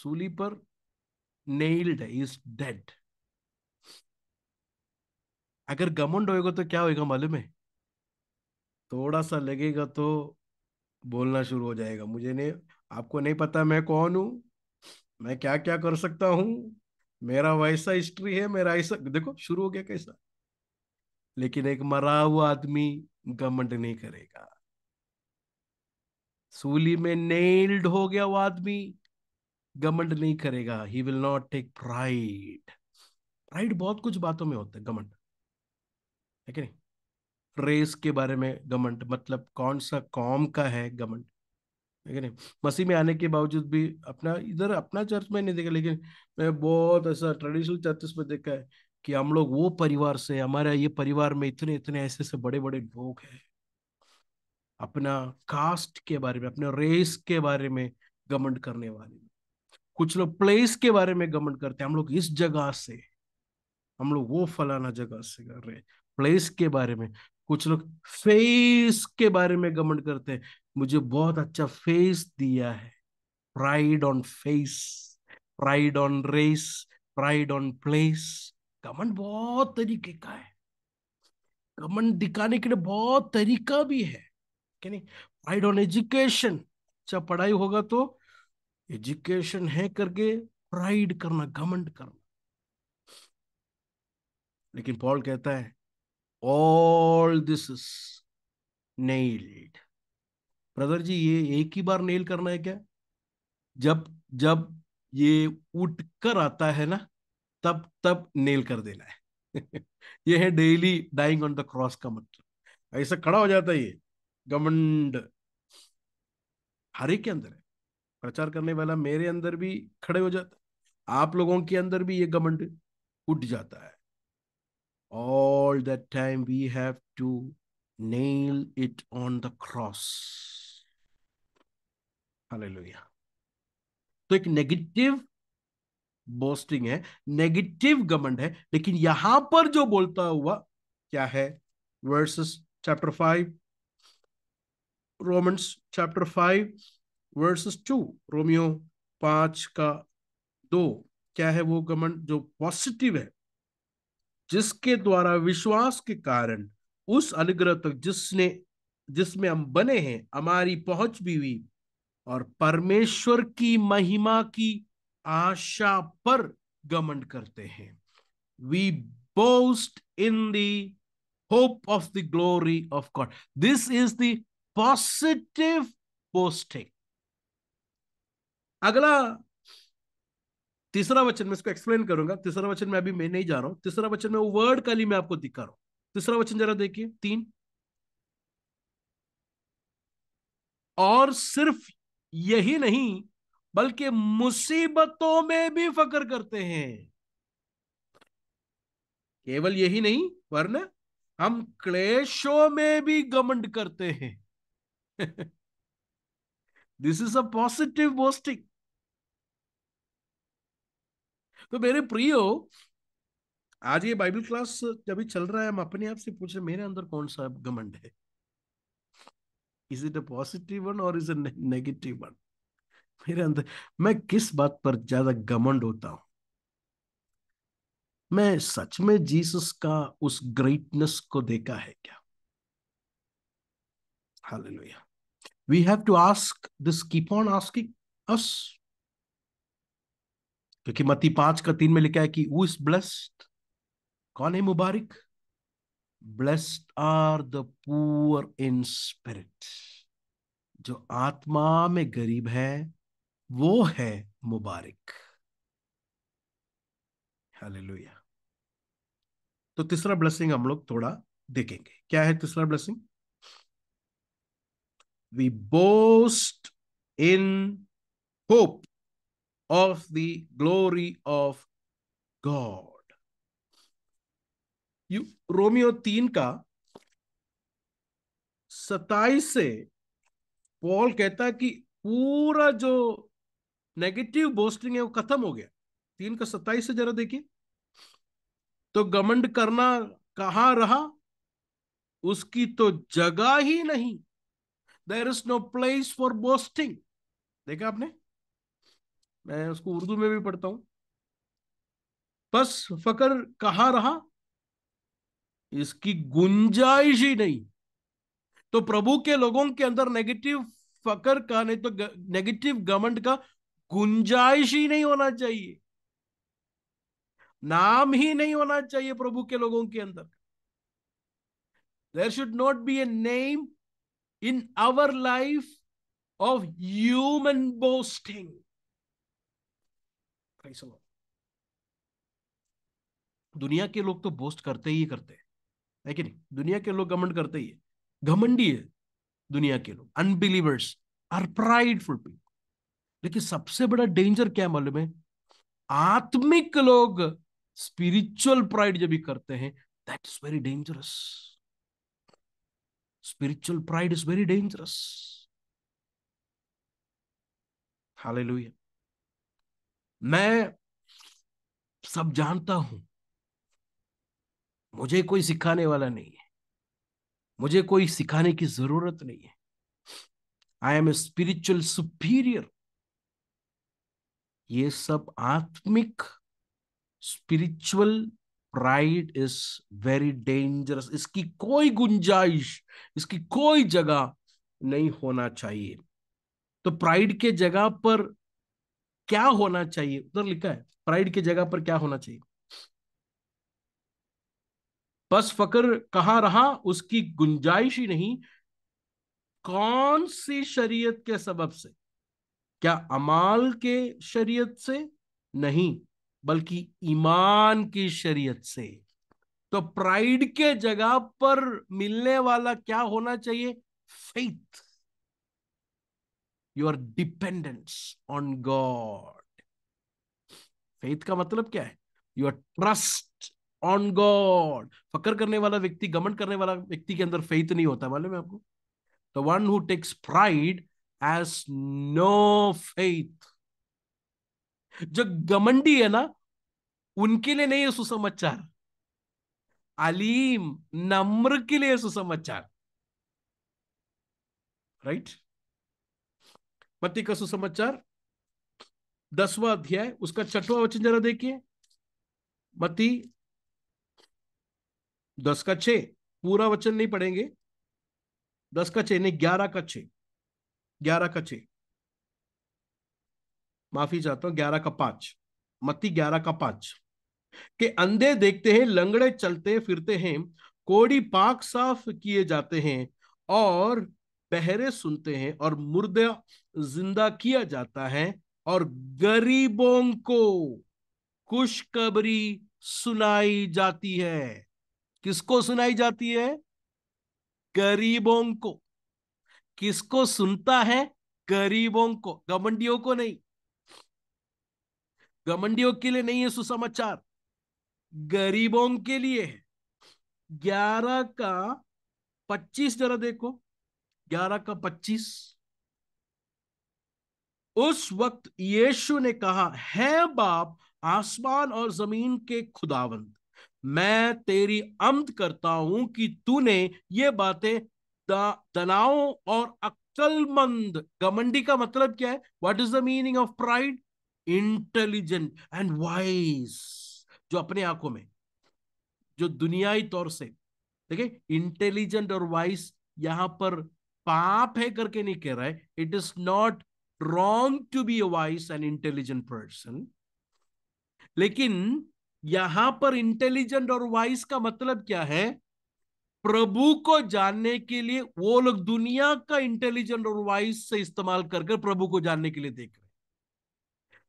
सूली पर नेल्ड है इज डेड अगर गमंड होएगा तो क्या होएगा मालूम है थोड़ा सा लगेगा तो बोलना शुरू हो जाएगा मुझे नहीं आपको नहीं पता मैं कौन हूं मैं क्या क्या कर सकता हूं मेरा वैसा हिस्ट्री है मेरा ऐसा देखो शुरू हो गया कैसा लेकिन एक मरा हुआ आदमी गमंड नहीं करेगा सूली में नेल्ड हो गया वो आदमी गमंड नहीं करेगा he will not take pride pride बहुत कुछ बातों में होता है गमंड है कि नहीं रेस के बारे में गमंड मतलब कौन सा कॉम का है गमंड है कि नहीं मसीह में आने के बावजूद भी अपना इधर अपना चर्च में नहीं देखा लेकिन मैं बहुत ऐसा ट्रेडिशनल चर्चेस में देखा है कि हम लोग वो परिवार से हमारे ये परिवार में इतने इतने ऐसे ऐसे बड़े बड़े लोग हैं अपना कास्ट के बारे में अपने रेस के बारे में गमंड करने वाले कुछ लोग प्लेस के बारे में गमन करते हैं हम लोग इस जगह से हम लोग वो फलाना जगह से कर रहे हैं प्लेस के बारे में कुछ लोग फेस के बारे में गमन करते हैं मुझे बहुत अच्छा फेस दिया है pride on face pride on race pride on place गमन बहुत तरीके का है गमन दिखाने के लिए बहुत तरीका भी है नहीं प्राइड ऑन एजुकेशन अच्छा पढ़ाई होगा तो एजुकेशन है करके प्राइड करना घमंड करना लेकिन पॉल कहता है all this is nailed brother ji ये एक ही बार नेल करना है क्या जब जब ये उठ कर आता है ना तब तब नेल कर देना है ये है daily dying on the cross का मतलब ऐसा खड़ा हो जाता है ये गमंड हर एक के अंदर है प्रचार करने वाला मेरे अंदर भी खड़े हो जाता आप लोगों के अंदर भी ये गमंड उठ जाता है all the time we have to nail it on the cross hallelujah तो एक नेगेटिव बोस्टिंग है नेगेटिव गमंड है लेकिन यहां पर जो बोलता हुआ क्या है verses chapter five Romans chapter five verses two रोमियो पांच का दो क्या है वो गमन जो पॉजिटिव है जिसके द्वारा विश्वास के कारण उस अनुग्रह तक जिसने जिसमें हम बने हैं हमारी पहुंच भी हुई और परमेश्वर की महिमा की आशा पर गमन करते हैं we boast in the hope of the glory of God. This is the positive boasting. अगला तीसरा वचन में इसको एक्सप्लेन करूंगा तीसरा वचन में अभी मैं नहीं जा रहा हूं तीसरा वचन में वो वर्ड कल ही मैं आपको दिखा रहा हूं तीसरा वचन जरा देखिए तीन और सिर्फ यही नहीं बल्कि मुसीबतों में भी फकर करते हैं केवल यही नहीं वर्ण हम क्लेशों में भी गमंड करते हैं this is a positive boasting तो मेरे प्रियो आज ये बाइबल क्लास जब भी चल रहा है हम अपने आप से पूछ रहे मेरे अंदर कौन सा घमंड है is it a positive one और इज अ नेगेटिव वन मेरे अंदर मैं किस बात पर ज्यादा घमंड होता हूं मैं सच में जीसस का उस ग्रेटनेस को देखा है क्या hallelujah we have to ask this keep on asking us क्योंकि मत्ती पांच का तीन में लिखा है कि वो ब्लेस्ड कौन है मुबारक blessed are the poor in spirit जो आत्मा में गरीब है वो है मुबारक हालेलुया तो तीसरा ब्लेसिंग हम लोग थोड़ा देखेंगे क्या है तीसरा blessing we boast in hope of the glory of God you रोमियो तीन का सताइस से पॉल कहता कि पूरा जो नेगेटिव बोस्टिंग है वो खत्म हो गया तीन का सताइस से जरा देखिए तो गमंड करना कहा रहा उसकी तो जगह ही नहीं there is no place for boasting देखा आपने मैं उसको उर्दू में भी पढ़ता हूं बस फकर कहा रहा इसकी गुंजाइश ही नहीं तो प्रभु के लोगों के अंदर नेगेटिव फकर का नहीं तो नेगेटिव गमंड का गुंजाइश ही नहीं होना चाहिए नाम ही नहीं होना चाहिए प्रभु के लोगों के अंदर there should not be a name in our life of human boasting Praise दुनिया के लोग तो बोस्ट करते ही करते हैं है कि नहीं दुनिया के लोग घमंड करते ही है घमंडी है दुनिया के लोग अनबिलीवर्स आर प्राइडफुल पीपल लेकिन सबसे बड़ा डेंजर क्या है मालूम है आत्मिक लोग स्पिरिचुअल प्राइड जब भी करते हैं that is very dangerous spiritual pride is very dangerous hallelujah मैं सब जानता हूं मुझे कोई सिखाने वाला नहीं है मुझे कोई सिखाने की जरूरत नहीं है I am a spiritual superior ये सब आत्मिक spiritual pride is very dangerous इसकी कोई गुंजाइश इसकी कोई जगह नहीं होना चाहिए तो प्राइड के जगह पर क्या होना चाहिए उधर लिखा है प्राइड की जगह पर क्या होना चाहिए बस फकर कहा रहा उसकी गुंजाइश ही नहीं कौन सी शरीयत के सबब से क्या अमाल के शरीयत से नहीं बल्कि ईमान की शरीयत से तो प्राइड के जगह पर मिलने वाला क्या होना चाहिए faith your dependence on God faith का मतलब क्या है योर ट्रस्ट ऑन गॉड फकर करने वाला व्यक्ति गमन करने वाला व्यक्ति के अंदर फेथ नहीं होता मालूम है आपको the one who takes pride has no faith जो गमंडी है ना उनके लिए नहीं है सुसमाचार अलीम नम्र के लिए सुसमाचार राइट right? मत्ती का सुसमाचार दसवा अध्याय उसका छठवा वचन जरा देखिए मती दस का छे पूरा वचन नहीं पढ़ेंगे दस का छे नहीं ग्यारह का छे ग्यारह का छे माफी चाहता हूं ग्यारह का पांच मती ग्यारह का पांच के अंधे देखते हैं लंगड़े चलते फिरते हैं कोड़ी पाक साफ किए जाते हैं और पहरे सुनते हैं और मुर्दे जिंदा किया जाता है और गरीबों को खुशखबरी सुनाई जाती है किसको सुनाई जाती है गरीबों को किसको सुनता है गरीबों को गमंडियों को नहीं गमंडियों के लिए नहीं है सुसमाचार गरीबों के लिए है ग्यारह का पच्चीस जरा देखो ग्यारह का पच्चीस उस वक्त यीशु ने कहा है बाप आसमान और जमीन के खुदावंत मैं तेरी अमद करता हूं कि तूने ये बातें दनाओं और अक्लमंद गमंडी का मतलब क्या है what is the meaning of pride intelligent and wise जो अपने आंखों में जो दुनियाई तौर से देखिए इंटेलिजेंट और वाइज यहां पर पाप है करके नहीं कह रहा है it is not wrong to be wise and intelligent person लेकिन यहां पर इंटेलिजेंट और वाइस का मतलब क्या है प्रभु को जानने के लिए वो लोग दुनिया का इंटेलिजेंट और वाइस से इस्तेमाल करके प्रभु को जानने के लिए देख रहे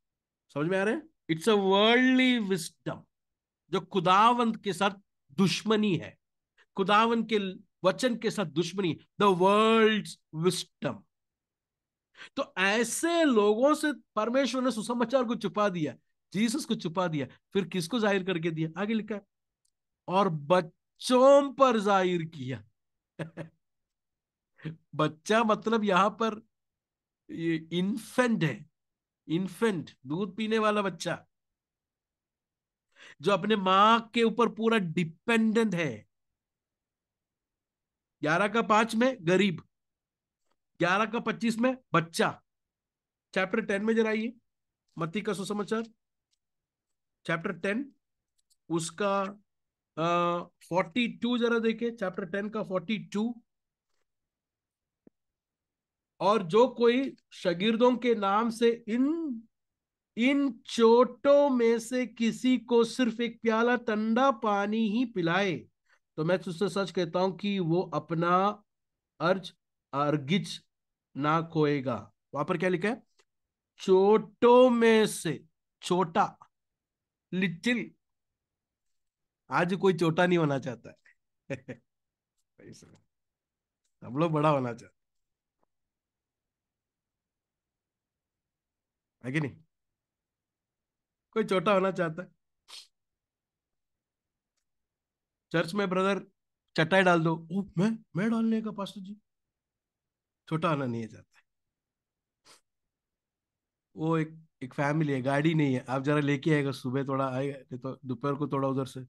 समझ में आ रहे इट्स अ वर्ल्डली विस्टम जो खुदावंत के साथ दुश्मनी है खुदावंत के वचन के साथ दुश्मनी द वर्ल्ड विस्टम तो ऐसे लोगों से परमेश्वर ने सुसमाचार को छुपा दिया जीसस को छुपा दिया फिर किसको जाहिर करके दिया आगे लिखा और बच्चों पर जाहिर किया बच्चा मतलब यहां पर ये इन्फेंट है इन्फेंट दूध पीने वाला बच्चा जो अपने मां के ऊपर पूरा डिपेंडेंट है ग्यारह का पांच में गरीब ग्यारह का पच्चीस में बच्चा चैप्टर टेन में जरा आइए मत्ती का सुसमाचार चैप्टर टेन उसका फोर्टी टू जरा देखे चैप्टर टेन का फोर्टी टू और जो कोई शगीर्दों के नाम से इन इन चोटों में से किसी को सिर्फ एक प्याला ठंडा पानी ही पिलाए तो मैं तुझसे सच कहता हूं कि वो अपना अर्ज अर्गिज ना खोएगा वहां पर क्या लिखा है छोटों में से छोटा लिटिल आज कोई छोटा नहीं होना चाहता है हम लोग बड़ा होना चाहते है कि नहीं कोई छोटा होना चाहता है चर्च में ब्रदर चटाई डाल दो ओ, मैं मैं डालने का पास्टर जी छोटा आना नहीं है जाता है वो एक एक फैमिली है गाड़ी नहीं है आप जरा लेके आएगा सुबह थोड़ा आएगा नहीं तो दोपहर को थोड़ा उधर से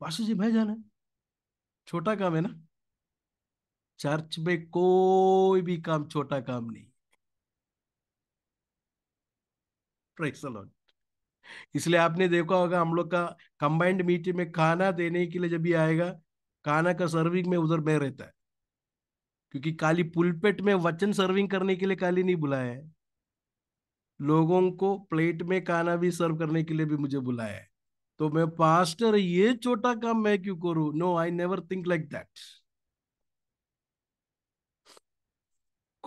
पास्टर जी मैं जाना है छोटा काम है ना चर्च में कोई भी काम छोटा काम नहीं प्रेस इसलिए आपने देखा होगा हम लोग का कंबाइंड मीटिंग में खाना देने के लिए जब भी आएगा खाना का सर्विंग में उधर बह रहता है क्योंकि काली पुलपेट में वचन सर्विंग करने के लिए काली नहीं बुलाया है लोगों को प्लेट में खाना भी सर्व करने के लिए भी मुझे बुलाया है तो मैं पास्टर ये छोटा काम मैं क्यों करूं no I never think like that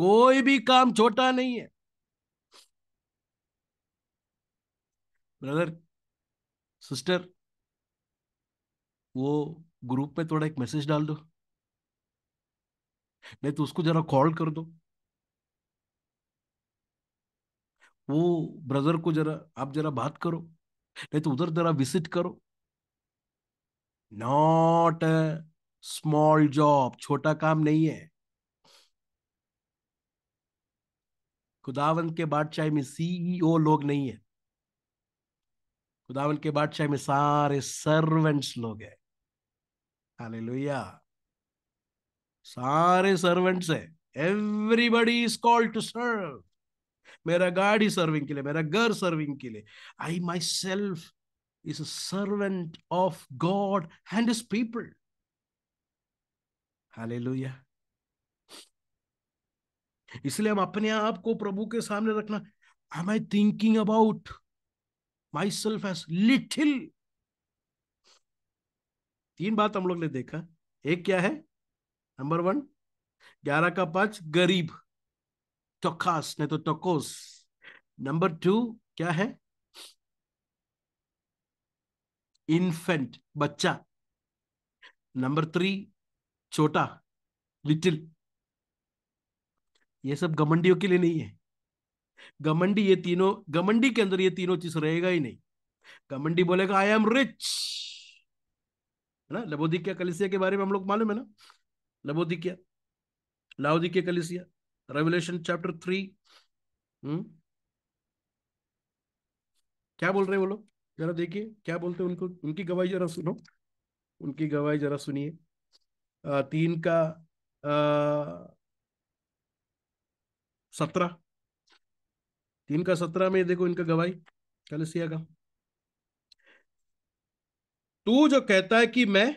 कोई भी काम छोटा नहीं है ब्रदर सिस्टर वो ग्रुप पे थोड़ा एक मैसेज डाल दो नहीं तो उसको जरा कॉल कर दो वो ब्रदर को जरा आप जरा बात करो नहीं तो उधर जरा विजिट करो नॉट स्मॉल जॉब छोटा काम नहीं है खुदावंत के बादशाह में सीईओ e लोग नहीं है खुदावन के बादशाह में सारे सर्वेंट्स लोग हैं हाले सारे सर्वेंट्स है everybody is called to serve मेरा गाड़ी सर्विंग के लिए मेरा घर सर्विंग के लिए I myself is a of God and his people people. Hallelujah इसलिए हम अपने आप को प्रभु के सामने रखना I I thinking about myself as little तीन बात हम लोग ने देखा एक क्या है नंबर वन ग्यारह का पांच गरीब टोकास नहीं तो टोकोस नंबर टू क्या है इन्फेंट बच्चा नंबर थ्री छोटा लिटिल ये सब घमंडियों के लिए नहीं है घमंडी ये तीनों घमंडी के अंदर ये तीनों चीज रहेगा ही नहीं घमंडी बोलेगा आई एम रिच है ना लबोदिकिया कलिसिया के बारे में हम लोग मालूम है ना लबोदिकिया लाओदिकिया कलिसिया रेवलेशन चैप्टर थ्री क्या बोल रहे हैं वो लोग जरा देखिए क्या बोलते हैं उनको उनकी गवाही जरा सुनो उनकी गवाही जरा सुनिए तीन का सत्रह तीन का सत्रह में देखो इनका गवाही कलसिया का तू जो कहता है कि मैं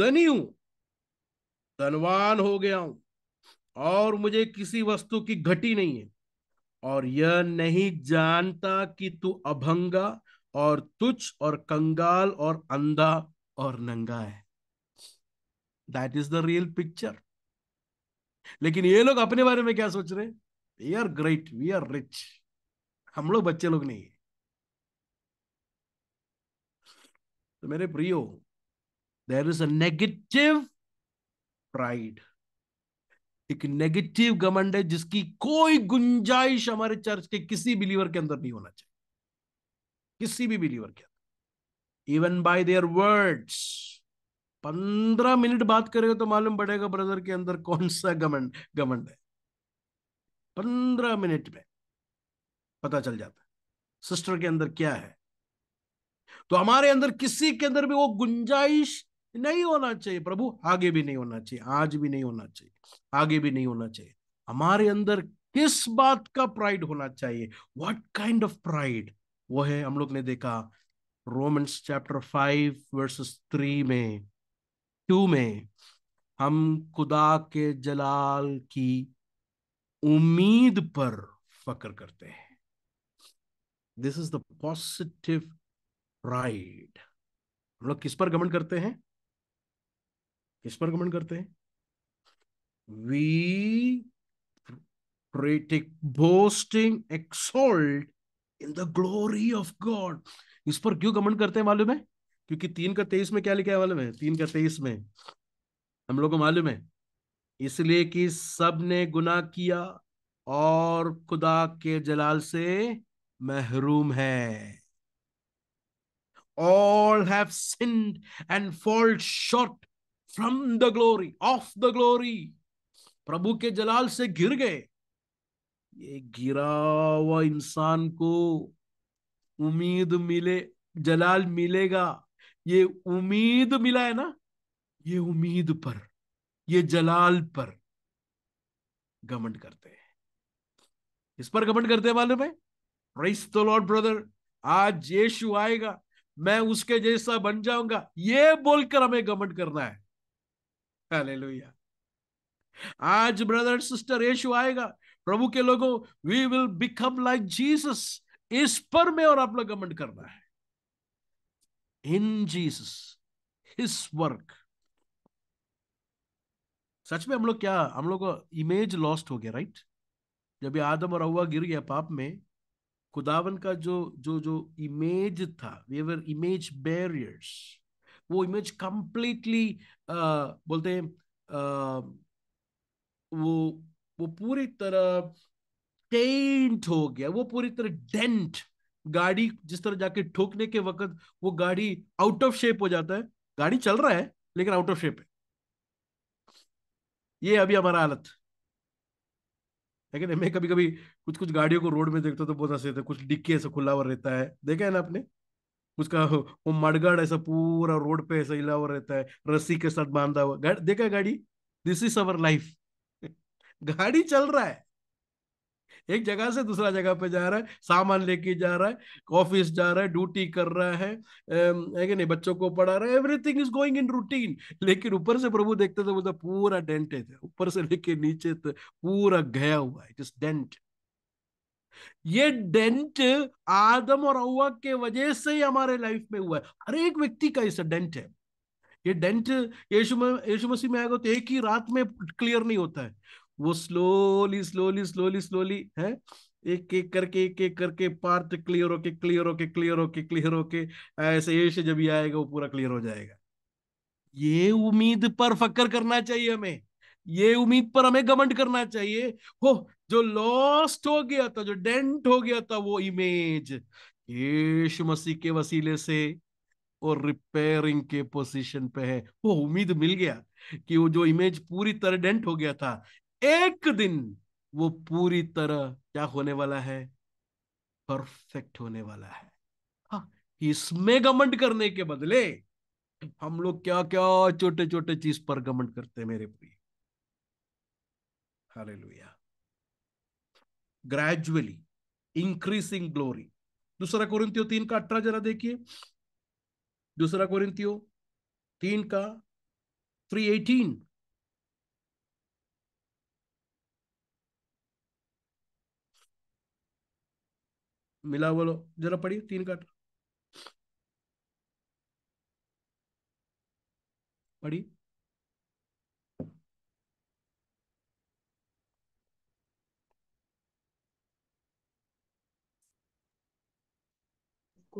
धनी हूं धनवान हो गया हूं और मुझे किसी वस्तु की घटी नहीं है और यह नहीं जानता कि तू अभंगा और तुच्छ और कंगाल और अंधा और नंगा है that is the real picture लेकिन ये लोग अपने बारे में क्या सोच रहे हैं we are great we are rich हम लोग बच्चे लोग नहीं है तो मेरे प्रियो there is a negative pride एक नेगेटिव गमंड है जिसकी कोई गुंजाइश हमारे चर्च के किसी बिलीवर के अंदर नहीं होना चाहिए किसी भी बिलीवर के अंदर इवन बाय देयर वर्ड्स पंद्रह मिनट बात करेगा तो मालूम पड़ेगा ब्रदर के अंदर कौन सा गमंड गमंड है पंद्रह मिनट में पता चल जाता है सिस्टर के अंदर क्या है तो हमारे अंदर किसी के अंदर भी वो गुंजाइश नहीं होना चाहिए प्रभु आगे भी नहीं होना चाहिए आज भी नहीं होना चाहिए आगे भी नहीं होना चाहिए हमारे अंदर किस बात का प्राइड होना चाहिए व्हाट काइंड ऑफ प्राइड वो है हम लोग ने देखा Romans chapter five verses three में टू में हम खुदा के जलाल की उम्मीद पर फकर करते हैं this is the positive pride हम लोग किस पर गमन करते हैं किस पर गमन करते हैं we practice boasting exalt in the glory of God इस पर क्यों कमेंट करते हैं मालूम है क्योंकि तीन का तेईस में क्या लिखा है मालूम है तीन का तेईस में हम लोग को मालूम है इसलिए कि सब ने गुनाह किया और खुदा के जलाल से महरूम है all have sinned and fault short from the glory of the glory प्रभु के जलाल से गिर गए ये गिरा हुआ इंसान को उम्मीद मिले जलाल मिलेगा ये उम्मीद मिला है ना ये उम्मीद पर ये जलाल पर घमंड करते हैं इस पर घमंड करते हैं मालूम है प्रेस द लॉर्ड ब्रदर आज यीशु आएगा मैं उसके जैसा बन जाऊंगा ये बोलकर हमें गमंड करना है हालेलुया आज ब्रदर सिस्टर यीशु आएगा प्रभु के लोगों we will become like Jesus इस पर में और आप लोग गमंड करना है इन जीसस हिस वर्क सच में हम लोग क्या हम लोग इमेज लॉस्ट हो गया राइट जब ये आदम और हवा गिर गया पाप में खुदावन का जो जो जो इमेज था वे वर इमेज बैरियर्स वो इमेज कंप्लीटली बोलते हैं वो वो पूरी तरह टेंट हो गया वो पूरी तरह डेंट गाड़ी जिस तरह जाके ठोकने के वक्त वो गाड़ी आउट ऑफ शेप हो जाता है गाड़ी चल रहा है लेकिन आउट ऑफ शेप है ये अभी हमारा हालत लेकिन मैं कभी कभी कुछ कुछ गाड़ियों को रोड में देखता तो बहुत हंसे थे कुछ डिक्की ऐसा खुला हुआ रहता है देखा है ना आपने उसका वो मड़गढ़ ऐसा पूरा रोड पे ऐसा हिला हुआ रहता है रस्सी के साथ बांधा हुआ देखा है गाड़ी दिस इज अवर लाइफ गाड़ी चल रहा है एक जगह से दूसरा जगह पे जा रहा है सामान लेके जा रहा है ऑफिस जा रहा है ड्यूटी कर रहा है है कि नहीं बच्चों को पढ़ा रहा है everything is going in routine लेकिन ऊपर से प्रभु देखते थे बोलते पूरा डेंटेज है ऊपर से लेके नीचे तक पूरा गया हुआ है इट इज डेंट ये डेंट आदम और अवक के वजह से ही हमारे लाइफ में हुआ है हर एक व्यक्ति का ऐसा डेंट है ये डेंट यीशु में यीशु मसीह में आएगा तो एक ही रात में क्लियर नहीं होता है वो स्लोली स्लोली स्लोली स्लोली है एक एक करके एक एक करके पार्ट क्लियर होके क्लियर होके क्लियर होके क्लियर होके ऐसे ऐसे जब ये आएगा वो पूरा क्लियर हो जाएगा ये उम्मीद पर फकर करना चाहिए हमें ये उम्मीद पर हमें घमंड करना चाहिए हो जो लॉस्ट हो गया था जो डेंट हो गया था वो इमेज यीशु मसीह के वसीले से और रिपेयरिंग के पोजीशन पे है वो उम्मीद मिल गया कि वो जो इमेज पूरी तरह डेंट हो गया था एक दिन वो पूरी तरह क्या होने वाला है परफेक्ट होने वाला है हाँ, इसमें गमंड करने के बदले हम लोग क्या क्या छोटे छोटे चीज पर गमंड करते हैं मेरे प्रिय hallelujah gradually increasing glory दूसरा कोरिंतियो तीन का अठारह जरा देखिए दूसरा कोरिंतियो तीन का थ्री एटीन मिला बोलो जरा पढ़िए तीन काट पढ़ी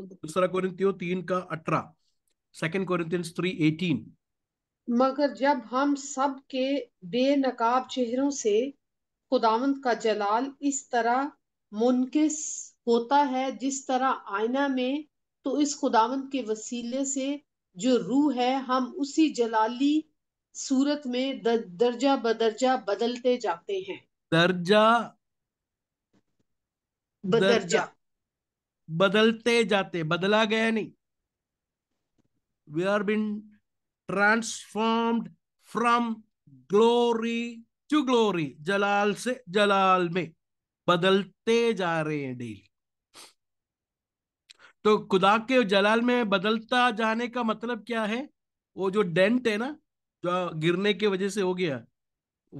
दूसरा कोरिंथियो तीन का अठारह सेकेंड कोरिंथियंस थ्री एटीन मगर जब हम सब के बेनकाब चेहरों से खुदावंत का जलाल इस तरह मुनकिस होता है जिस तरह आईना में तो इस खुदावंद के वसीले से जो रूह है हम उसी जलाली सूरत में दर्जा बदर्जा बदलते जाते हैं दर्जा बदर्जा बदलते जाते बदला गया नहीं we are being transformed from glory to glory जलाल से जलाल में बदलते जा रहे हैं डेली तो खुदा के जलाल में बदलता जाने का मतलब क्या है वो जो डेंट है ना जो गिरने की वजह से हो गया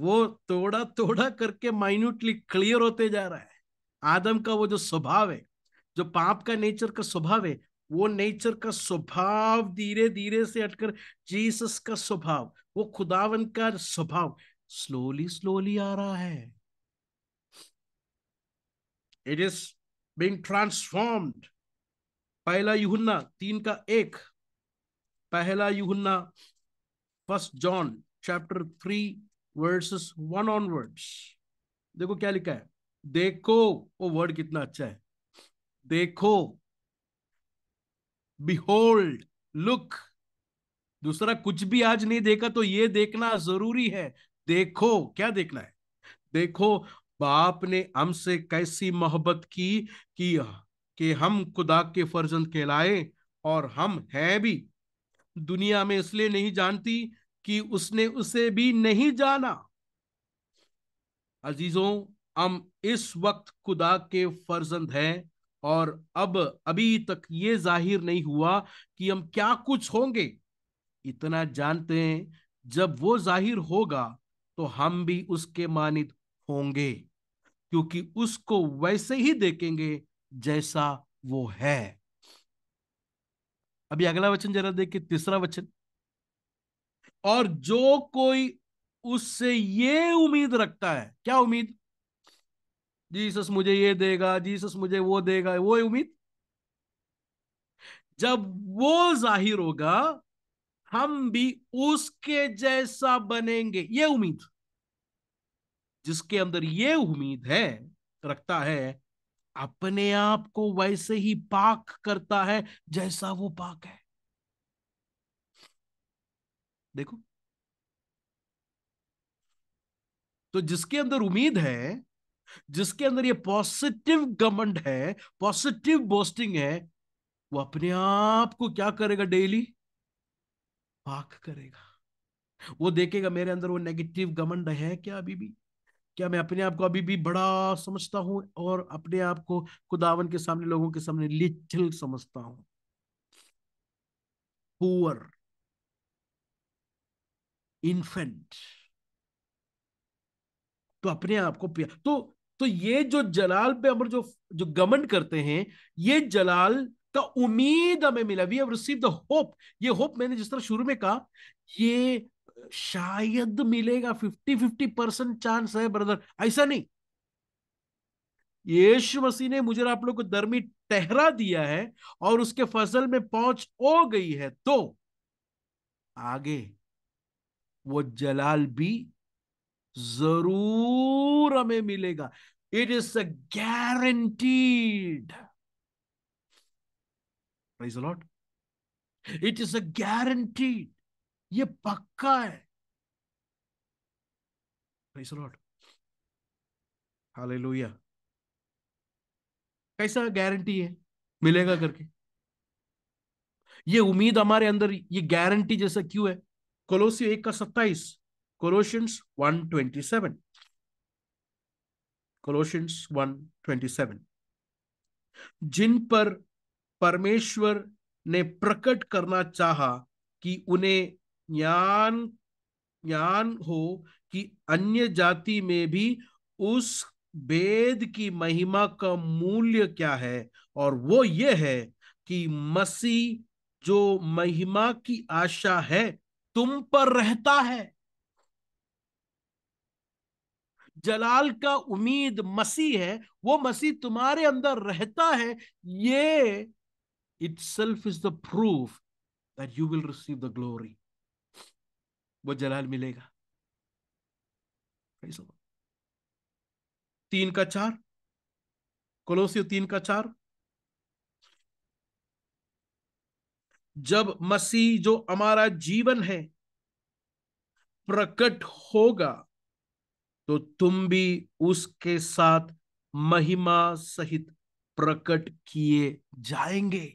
वो थोड़ा थोड़ा करके माइन्यूटली क्लियर होते जा रहा है आदम का वो जो स्वभाव है जो पाप का नेचर का स्वभाव है वो नेचर का स्वभाव धीरे धीरे से हटकर जीसस का स्वभाव वो खुदावन का स्वभाव स्लोली स्लोली आ रहा है इट इज बीइंग ट्रांसफॉर्म्ड पहला युहन्ना तीन का एक पहला युहन्ना first John chapter three verses one onwards देखो क्या लिखा है देखो वो वर्ड कितना अच्छा है देखो बिहोल्ड लुक दूसरा कुछ भी आज नहीं देखा तो ये देखना जरूरी है देखो क्या देखना है देखो बाप ने हमसे कैसी मोहब्बत की कि कि हम खुदा के फर्जंद कहलाए और हम हैं भी दुनिया में इसलिए नहीं जानती कि उसने उसे भी नहीं जाना अजीजों हम इस वक्त खुदा के फर्जंद हैं और अब अभी तक ये जाहिर नहीं हुआ कि हम क्या कुछ होंगे इतना जानते हैं जब वो जाहिर होगा तो हम भी उसके मानित होंगे क्योंकि उसको वैसे ही देखेंगे जैसा वो है अभी अगला वचन जरा देखिए तीसरा वचन और जो कोई उससे ये उम्मीद रखता है क्या उम्मीद जीसस मुझे ये देगा जीसस मुझे वो देगा वो उम्मीद जब वो जाहिर होगा हम भी उसके जैसा बनेंगे ये उम्मीद जिसके अंदर ये उम्मीद है रखता है अपने आप को वैसे ही पाक करता है जैसा वो पाक है देखो तो जिसके अंदर उम्मीद है जिसके अंदर ये पॉजिटिव गमंड है पॉजिटिव बोस्टिंग है वो अपने आप को क्या करेगा डेली पाक करेगा वो देखेगा मेरे अंदर वो नेगेटिव गमंड है क्या अभी भी क्या मैं अपने आप को अभी भी बड़ा समझता हूं और अपने आप को खुदावन के सामने लोगों के सामने लिटिल समझता हूं पुअर इन्फेंट तो अपने आप को प्यार तो तो ये जो जलाल पे अमर जो जो गमन करते हैं ये जलाल का उम्मीद हमें मिला we have receive the hope ये होप मैंने जिस तरह शुरू में कहा ये शायद मिलेगा फिफ्टी फिफ्टी परसेंट चांस है ब्रदर ऐसा नहीं यीशु मसीह ने मुझे आप लोग को दर्मी ठहरा दिया है और उसके फसल में पहुंच हो गई है तो आगे वो जलाल भी जरूर हमें मिलेगा it is a guaranteed it is a guaranteed ये पक्का है कैसा गारंटी है मिलेगा करके ये उम्मीद हमारे अंदर ये गारंटी जैसा क्यों है कोलोसियो एक का सत्ताईस Colossians one twenty seven Colossians one twenty seven जिन पर परमेश्वर ने प्रकट करना चाहा कि उन्हें ज्ञान ज्ञान हो कि अन्य जाति में भी उस वेद की महिमा का मूल्य क्या है और वो ये है कि मसी जो महिमा की आशा है तुम पर रहता है जलाल का उम्मीद मसीह है वो मसीह तुम्हारे अंदर रहता है ये itself is the proof that you will receive the glory वो जलाल मिलेगा तीन का चार कोलोसियो तीन का चार जब मसीह जो हमारा जीवन है प्रकट होगा तो तुम भी उसके साथ महिमा सहित प्रकट किए जाएंगे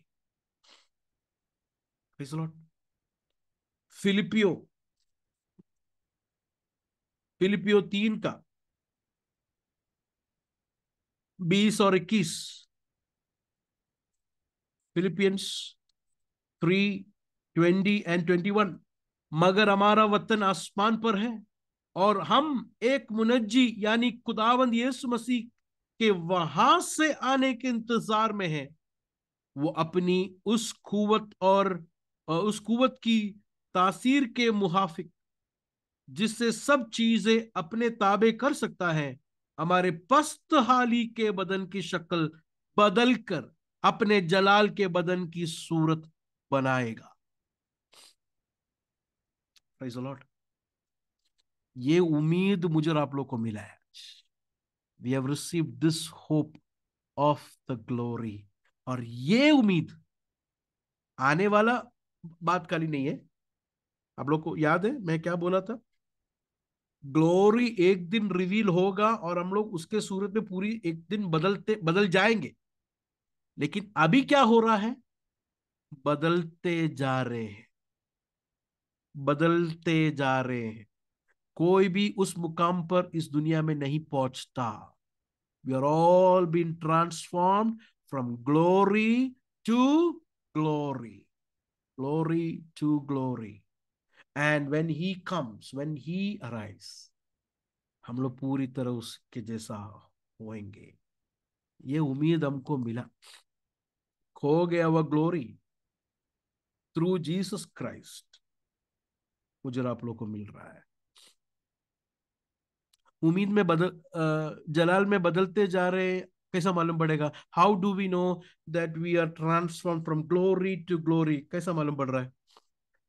फिलिपियो फिलिपियो तीन का बीस और इक्कीस Philippians three twenty and twenty one मगर हमारा वतन आसमान पर है और हम एक मुनजी यानी खुदावंद यीशु मसीह के वहां से आने के इंतजार में हैं वो अपनी उस कुवत और उस कुवत की तासीर के मुहाफिक जिससे सब चीजें अपने ताबे कर सकता है हमारे पस्त हाली के बदन की शक्ल बदल कर अपने जलाल के बदन की सूरत बनाएगा ये उम्मीद मुझे आप लोग को मिला है we have receive this hope of the glory और ये उम्मीद आने वाला बात काली नहीं है आप लोग को याद है मैं क्या बोला था ग्लोरी एक दिन रिवील होगा और हम लोग उसके सूरत में पूरी एक दिन बदलते बदल जाएंगे लेकिन अभी क्या हो रहा है बदलते जा रहे हैं बदलते जा रहे हैं कोई भी उस मुकाम पर इस दुनिया में नहीं पहुंचता we are all been transform from glory to glory glory to glory and when he comes when he arise हम लोग पूरी तरह उसके जैसा होएंगे ये उम्मीद हमको मिला खो गया वह ग्लोरी थ्रू जीसस क्राइस्ट मुझे आप लोग को मिल रहा है उम्मीद में बदल जलाल में बदलते जा रहे कैसा मालूम पड़ेगा how do we know that we are transform from glory to glory कैसा मालूम पड़ रहा है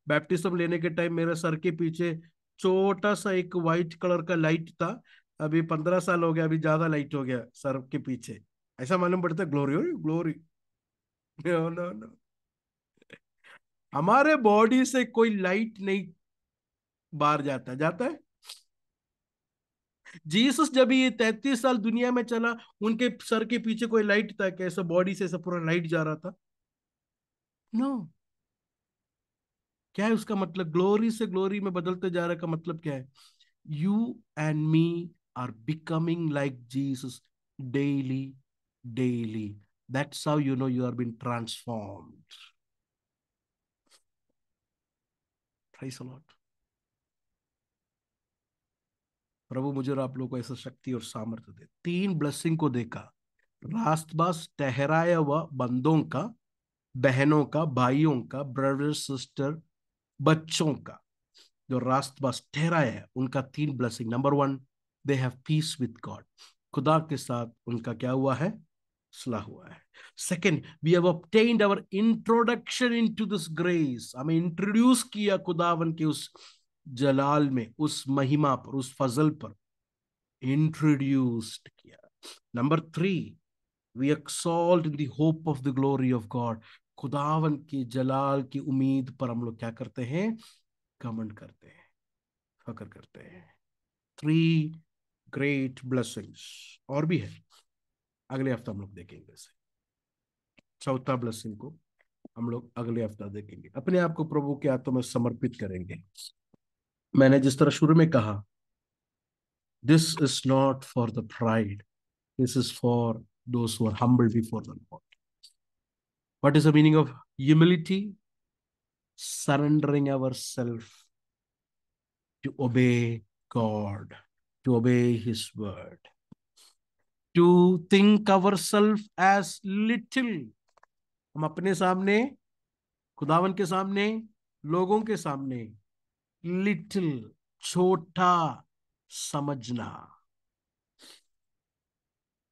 बैप्टिज्म लेने के टाइम मेरे सर के पीछे छोटा सा एक व्हाइट कलर का लाइट था अभी पंद्रह साल हो गया अभी ज्यादा लाइट हो गया सर के पीछे ऐसा मालूम पड़ता है glory glory no no no हमारे बॉडी से कोई लाइट नहीं बाहर जाता जाता है जीसस जब ये तैतीस साल दुनिया में चला उनके सर के पीछे कोई लाइट था कैसे बॉडी से ऐसा पूरा लाइट जा रहा था नो no. क्या है उसका मतलब ग्लोरी से ग्लोरी में बदलते जा रहा का मतलब क्या है you and me are becoming like Jesus daily daily that's how you know you are been transformed praise a lot प्रभु मुझे और आप लोग को ऐसा शक्ति और सामर्थ्य दे तीन ब्लेसिंग को देखा रास्त बास ठहराया हुआ बंदों का बहनों का भाइयों का ब्रदर सिस्टर बच्चों का जो रास्त बस ठहराए है उनका तीन blessing number one they have peace with God खुदा के साथ उनका क्या हुआ है सुलह हुआ है second we have obtained our introduction into this grace हमें इंट्रोड्यूस किया खुदावन के उस जलाल में उस महिमा पर उस फजल पर इंट्रोड्यूस्ड किया number three we exalt in the hope of the glory of God खुदावन के जलाल की उम्मीद पर हम लोग क्या करते हैं कमेंट करते हैं फकर करते हैं थ्री ग्रेट ब्लेसिंग्स और भी है अगले हफ्ता हम लोग देखेंगे इसे चौथा ब्लेसिंग को हम लोग अगले हफ्ता देखेंगे अपने आप को प्रभु के हाथों में समर्पित करेंगे मैंने जिस तरह शुरू में कहा this is not for the pride this is for those humble before the Lord What is the meaning of humility? Surrendering ourselves to obey God, to obey His word, to think ourselves as little. हम अपने सामने खुदावन के सामने लोगों के सामने लिटिल छोटा समझना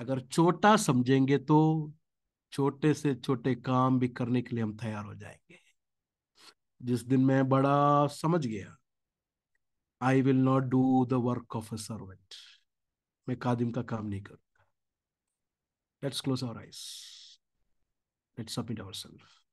अगर छोटा समझेंगे तो छोटे से छोटे काम भी करने के लिए हम तैयार हो जाएंगे जिस दिन मैं बड़ा समझ गया I will not do the work of a servant मैं कादिम का काम नहीं करूंगा let's close our eyes let's submit our self